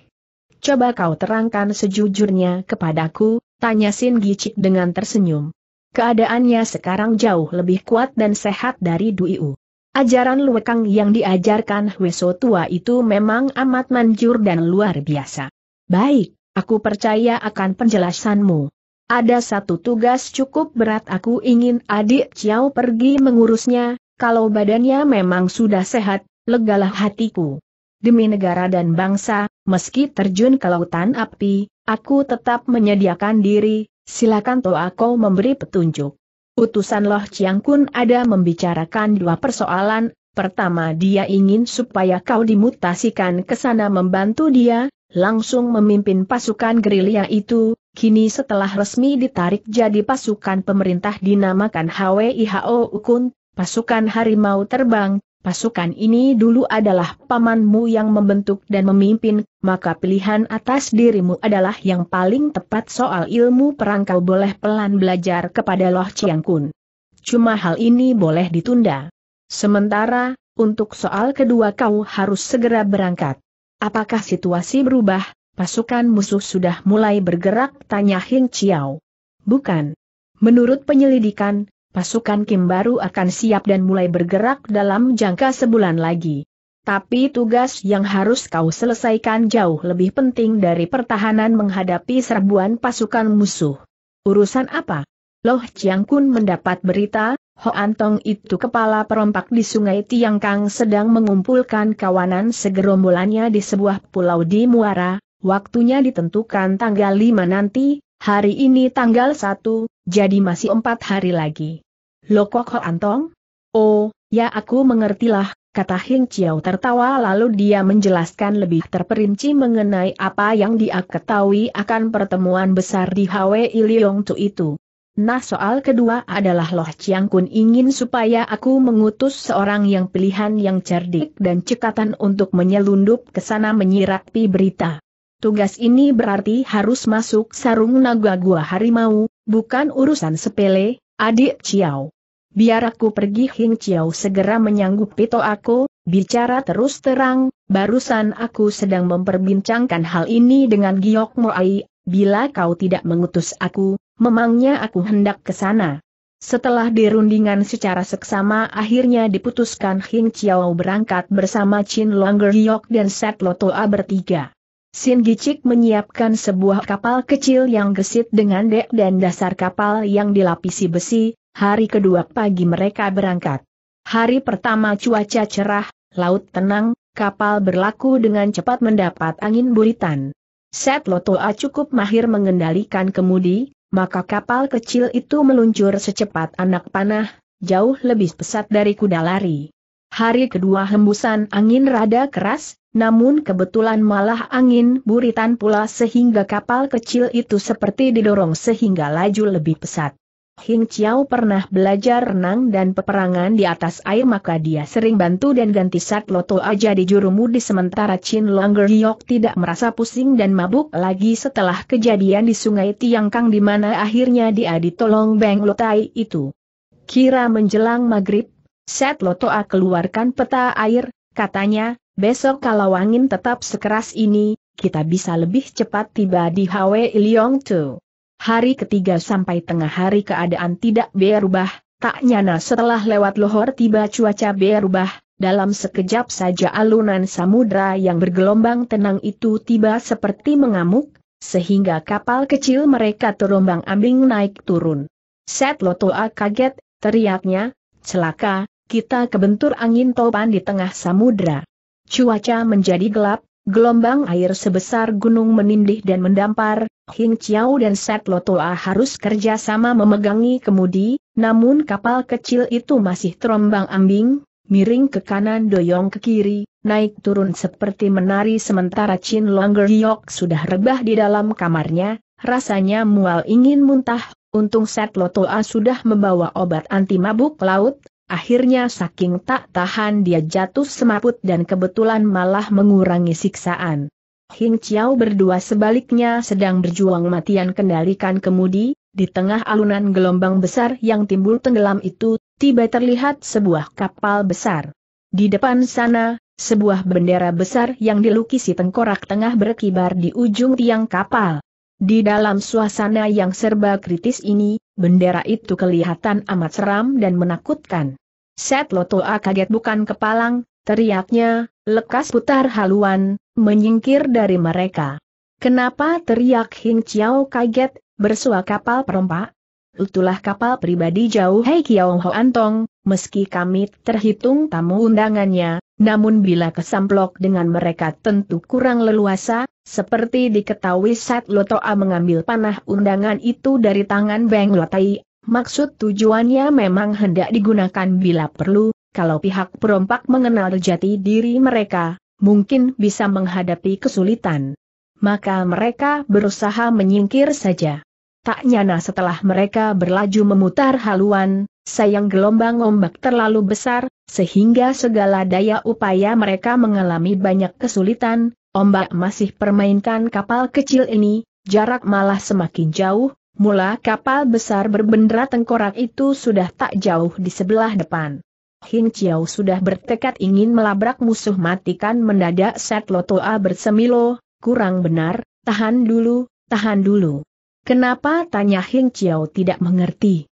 Coba kau terangkan sejujurnya kepadaku, tanya Sin Gicik dengan tersenyum. Keadaannya sekarang jauh lebih kuat dan sehat dari Duiu. Ajaran Luekang yang diajarkan Hueso tua itu memang amat manjur dan luar biasa. Baik, aku percaya akan penjelasanmu. Ada satu tugas cukup berat aku ingin adik Ciao pergi mengurusnya, kalau badannya memang sudah sehat, legalah hatiku. Demi negara dan bangsa, meski terjun ke lautan api, aku tetap menyediakan diri, silakan Toa kau memberi petunjuk. Utusan Loh Chiang Kun ada membicarakan dua persoalan, pertama dia ingin supaya kau dimutasikan ke sana membantu dia, langsung memimpin pasukan gerilya itu, Kini setelah resmi ditarik jadi pasukan pemerintah dinamakan HWIHO Ukun, pasukan harimau terbang, pasukan ini dulu adalah pamanmu yang membentuk dan memimpin, maka pilihan atas dirimu adalah yang paling tepat soal ilmu perang kau boleh pelan belajar kepada Loh Chiang Kun. Cuma hal ini boleh ditunda. Sementara, untuk soal kedua kau harus segera berangkat. Apakah situasi berubah, Pasukan musuh sudah mulai bergerak, tanya Hing Chiao. Bukan. Menurut penyelidikan, pasukan Kim baru akan siap dan mulai bergerak dalam jangka sebulan lagi. Tapi tugas yang harus kau selesaikan jauh lebih penting dari pertahanan menghadapi serbuan pasukan musuh. Urusan apa? Loh Chiang Kun mendapat berita, Ho Antong itu kepala perompak di sungai Tiangkang sedang mengumpulkan kawanan segerombolannya di sebuah pulau di Muara, Waktunya ditentukan tanggal 5 nanti, hari ini tanggal 1, jadi masih 4 hari lagi. Lokok Ho Antong? Oh, ya aku mengertilah, kata Hing Chiao tertawa lalu dia menjelaskan lebih terperinci mengenai apa yang dia ketahui akan pertemuan besar di Hwe Iliong Tu itu. Nah soal kedua adalah Loh Chiang Kun ingin supaya aku mengutus seorang yang pilihan yang cerdik dan cekatan untuk menyelundup ke sana menyirapi berita. Tugas ini berarti harus masuk sarung naga gua harimau, bukan urusan sepele, adik Ciao. Biar aku pergi Hing Ciao segera menyanggupi to aku, bicara terus terang, barusan aku sedang memperbincangkan hal ini dengan Giok Moai, bila kau tidak mengutus aku, memangnya aku hendak ke sana. Setelah dirundingan secara seksama akhirnya diputuskan Hing Chiao berangkat bersama Chin Longer Giok dan Set Lotoa bertiga. Sin Gicik menyiapkan sebuah kapal kecil yang gesit dengan dek dan dasar kapal yang dilapisi besi, hari kedua pagi mereka berangkat. Hari pertama cuaca cerah, laut tenang, kapal berlaku dengan cepat mendapat angin buritan. Set Lotoa cukup mahir mengendalikan kemudi, maka kapal kecil itu meluncur secepat anak panah, jauh lebih pesat dari kuda lari. Hari kedua hembusan angin rada keras, namun kebetulan malah angin buritan pula sehingga kapal kecil itu seperti didorong sehingga laju lebih pesat. Hing Chiao pernah belajar renang dan peperangan di atas air maka dia sering bantu dan ganti sat loto aja di jurumudi sementara Chin Longer Hyok tidak merasa pusing dan mabuk lagi setelah kejadian di sungai Tiangkang di mana akhirnya dia ditolong Beng Lotai itu. Kira menjelang maghrib Set Lotoa keluarkan peta air, katanya, besok kalau angin tetap sekeras ini, kita bisa lebih cepat tiba di Hwe Ilyong Tu. Hari ketiga sampai tengah hari keadaan tidak berubah, tak nyana setelah lewat lohor tiba cuaca berubah, dalam sekejap saja alunan samudra yang bergelombang tenang itu tiba seperti mengamuk, sehingga kapal kecil mereka terombang ambing naik turun. Set Lotoa kaget, teriaknya, celaka, kita kebentur angin topan di tengah samudra. Cuaca menjadi gelap, gelombang air sebesar gunung menindih dan mendampar, Hing Chiao dan Set Lotoa harus kerjasama memegangi kemudi, namun kapal kecil itu masih terombang ambing, miring ke kanan doyong ke kiri, naik turun seperti menari sementara Chin Longer Yok sudah rebah di dalam kamarnya, rasanya mual ingin muntah, untung Set Lotoa sudah membawa obat anti mabuk laut, Akhirnya saking tak tahan dia jatuh semaput dan kebetulan malah mengurangi siksaan. Hing Chiao berdua sebaliknya sedang berjuang matian kendalikan kemudi, di tengah alunan gelombang besar yang timbul tenggelam itu, tiba terlihat sebuah kapal besar. Di depan sana, sebuah bendera besar yang dilukisi tengkorak tengah berkibar di ujung tiang kapal. Di dalam suasana yang serba kritis ini, bendera itu kelihatan amat seram dan menakutkan. Set Lotoa ah, kaget bukan kepalang, teriaknya, lekas putar haluan, menyingkir dari mereka. Kenapa teriak Hing Chiao kaget, bersua kapal perompak? Itulah kapal pribadi jauh Hei Kiao Ho Antong, meski kami terhitung tamu undangannya, namun bila kesamplok dengan mereka tentu kurang leluasa, seperti diketahui saat Lotoa mengambil panah undangan itu dari tangan Beng Lotai, maksud tujuannya memang hendak digunakan bila perlu, kalau pihak perompak mengenal jati diri mereka, mungkin bisa menghadapi kesulitan. Maka mereka berusaha menyingkir saja. Tak nyana setelah mereka berlaju memutar haluan, sayang gelombang ombak terlalu besar, sehingga segala daya upaya mereka mengalami banyak kesulitan, ombak masih permainkan kapal kecil ini, jarak malah semakin jauh, mula kapal besar berbendera tengkorak itu sudah tak jauh di sebelah depan. Hing Chiao sudah bertekad ingin melabrak musuh matikan mendadak set Lotoa bersemilo, kurang benar, tahan dulu, tahan dulu. Kenapa tanya Hing Chiao tidak mengerti.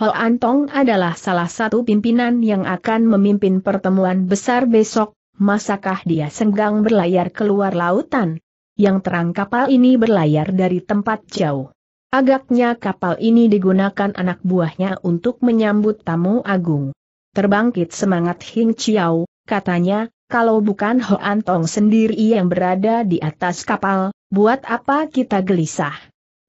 Ho Antong adalah salah satu pimpinan yang akan memimpin pertemuan besar besok, masakah dia senggang berlayar keluar lautan? Yang terang kapal ini berlayar dari tempat jauh. Agaknya kapal ini digunakan anak buahnya untuk menyambut tamu agung. Terbangkit semangat Hing Chiao, katanya, kalau bukan Ho Antong sendiri yang berada di atas kapal, buat apa kita gelisah?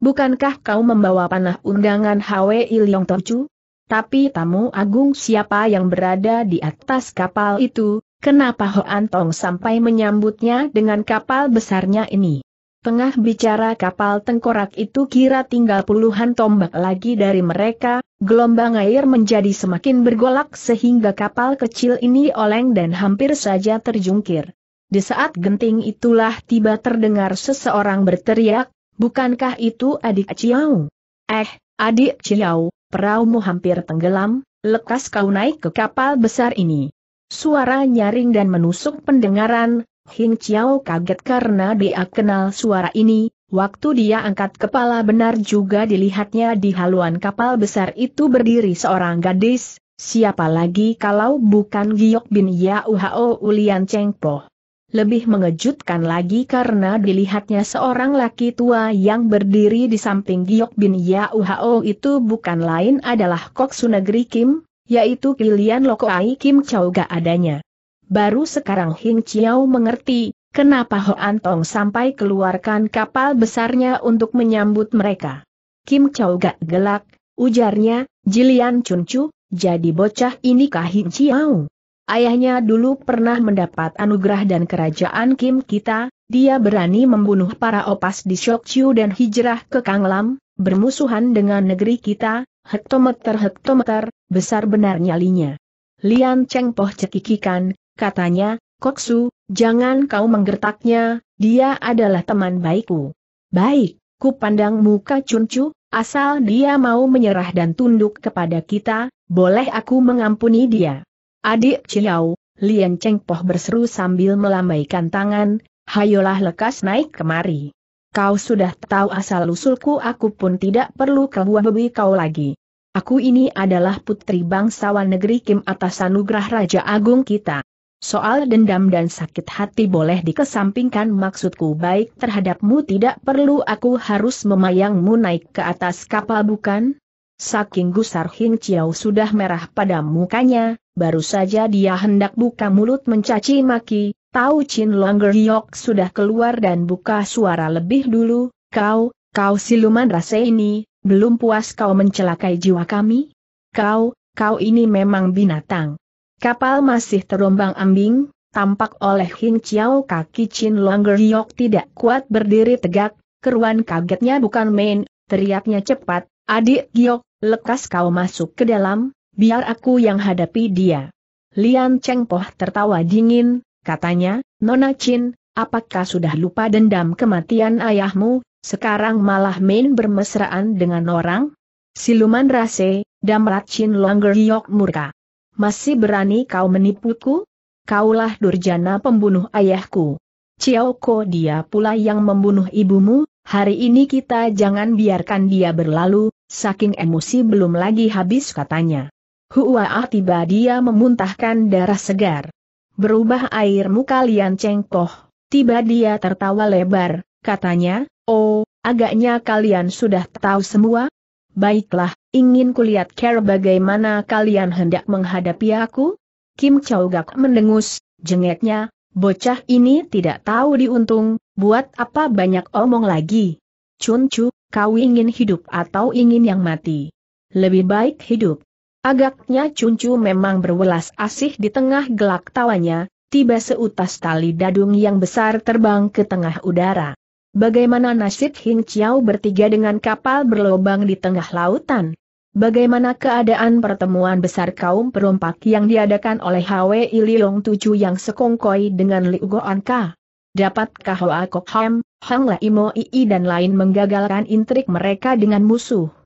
Bukankah kau membawa panah undangan Il Ilyong Tocu? Tapi tamu agung siapa yang berada di atas kapal itu, kenapa Ho Antong sampai menyambutnya dengan kapal besarnya ini? Tengah bicara kapal tengkorak itu kira tinggal puluhan tombak lagi dari mereka, gelombang air menjadi semakin bergolak sehingga kapal kecil ini oleng dan hampir saja terjungkir. Di saat genting itulah tiba terdengar seseorang berteriak, Bukankah itu adik Ciau? Eh, adik Ciau, peraumu hampir tenggelam, lekas kau naik ke kapal besar ini. Suara nyaring dan menusuk pendengaran, Hing Ciao kaget karena dia kenal suara ini, waktu dia angkat kepala benar juga dilihatnya di haluan kapal besar itu berdiri seorang gadis, siapa lagi kalau bukan Giok Bin Yao Hao Ulian Cheng lebih mengejutkan lagi karena dilihatnya seorang laki tua yang berdiri di samping Giok Bin Yauhao itu bukan lain adalah Kok Sunegri Kim, yaitu Kilian Lokoai Kim Chow Ga adanya. Baru sekarang Hing Chiao mengerti, kenapa Ho Antong sampai keluarkan kapal besarnya untuk menyambut mereka. Kim Chow Ga gelak, ujarnya, Jilian Chun Chu, jadi bocah inikah Hing Chiao? Ayahnya dulu pernah mendapat anugerah dan kerajaan Kim Kita, dia berani membunuh para opas di Shokchu dan hijrah ke Kanglam, bermusuhan dengan negeri kita, hektometer-hektometer, besar benar nyalinya. Lian Cheng Poh cekikikan, katanya, Koksu, jangan kau menggertaknya, dia adalah teman baikku. Baik, ku pandang muka cuncu, asal dia mau menyerah dan tunduk kepada kita, boleh aku mengampuni dia. Adik Ciau, Lian Cheng Poh berseru sambil melambaikan tangan, hayolah lekas naik kemari. Kau sudah tahu asal-usulku aku pun tidak perlu kebuah-bebi kau lagi. Aku ini adalah putri bangsawan negeri Kim atas anugerah Raja Agung kita. Soal dendam dan sakit hati boleh dikesampingkan maksudku baik terhadapmu tidak perlu aku harus memayangmu naik ke atas kapal bukan? Saking gusar Hing Chiao sudah merah pada mukanya, baru saja dia hendak buka mulut mencaci maki, tahu Chin Longer Hyok sudah keluar dan buka suara lebih dulu, kau, kau siluman rasa ini, belum puas kau mencelakai jiwa kami? Kau, kau ini memang binatang. Kapal masih terombang ambing, tampak oleh Hing Chiao kaki Chin Longer Hyok tidak kuat berdiri tegak, keruan kagetnya bukan main, teriaknya cepat, adik Giok, lekas kau masuk ke dalam, biar aku yang hadapi dia. Lian Cheng Poh tertawa dingin, katanya, Nona Chin, apakah sudah lupa dendam kematian ayahmu, sekarang malah main bermesraan dengan orang? Siluman rase, damrat Chin Longer Yok murka. Masih berani kau menipuku? Kaulah durjana pembunuh ayahku. ko dia pula yang membunuh ibumu, hari ini kita jangan biarkan dia berlalu, saking emosi belum lagi habis katanya. Huaa tiba dia memuntahkan darah segar. Berubah air muka Lian Cengkoh, tiba dia tertawa lebar, katanya, oh, agaknya kalian sudah tahu semua? Baiklah, ingin kulihat care bagaimana kalian hendak menghadapi aku? Kim Chow Gak mendengus, jengeknya, bocah ini tidak tahu diuntung, buat apa banyak omong lagi. Chun Chu, kau ingin hidup atau ingin yang mati? Lebih baik hidup. Agaknya Cuncu memang berwelas asih di tengah gelak tawanya, tiba seutas tali dadung yang besar terbang ke tengah udara. Bagaimana nasib Hing Chiao bertiga dengan kapal berlobang di tengah lautan? Bagaimana keadaan pertemuan besar kaum perompak yang diadakan oleh Hwe Ililong Tuju yang sekongkoi dengan Liu Goan Ka? Dapatkah Hoa Kok Ham, Hang La Imo Ii dan lain menggagalkan intrik mereka dengan musuh?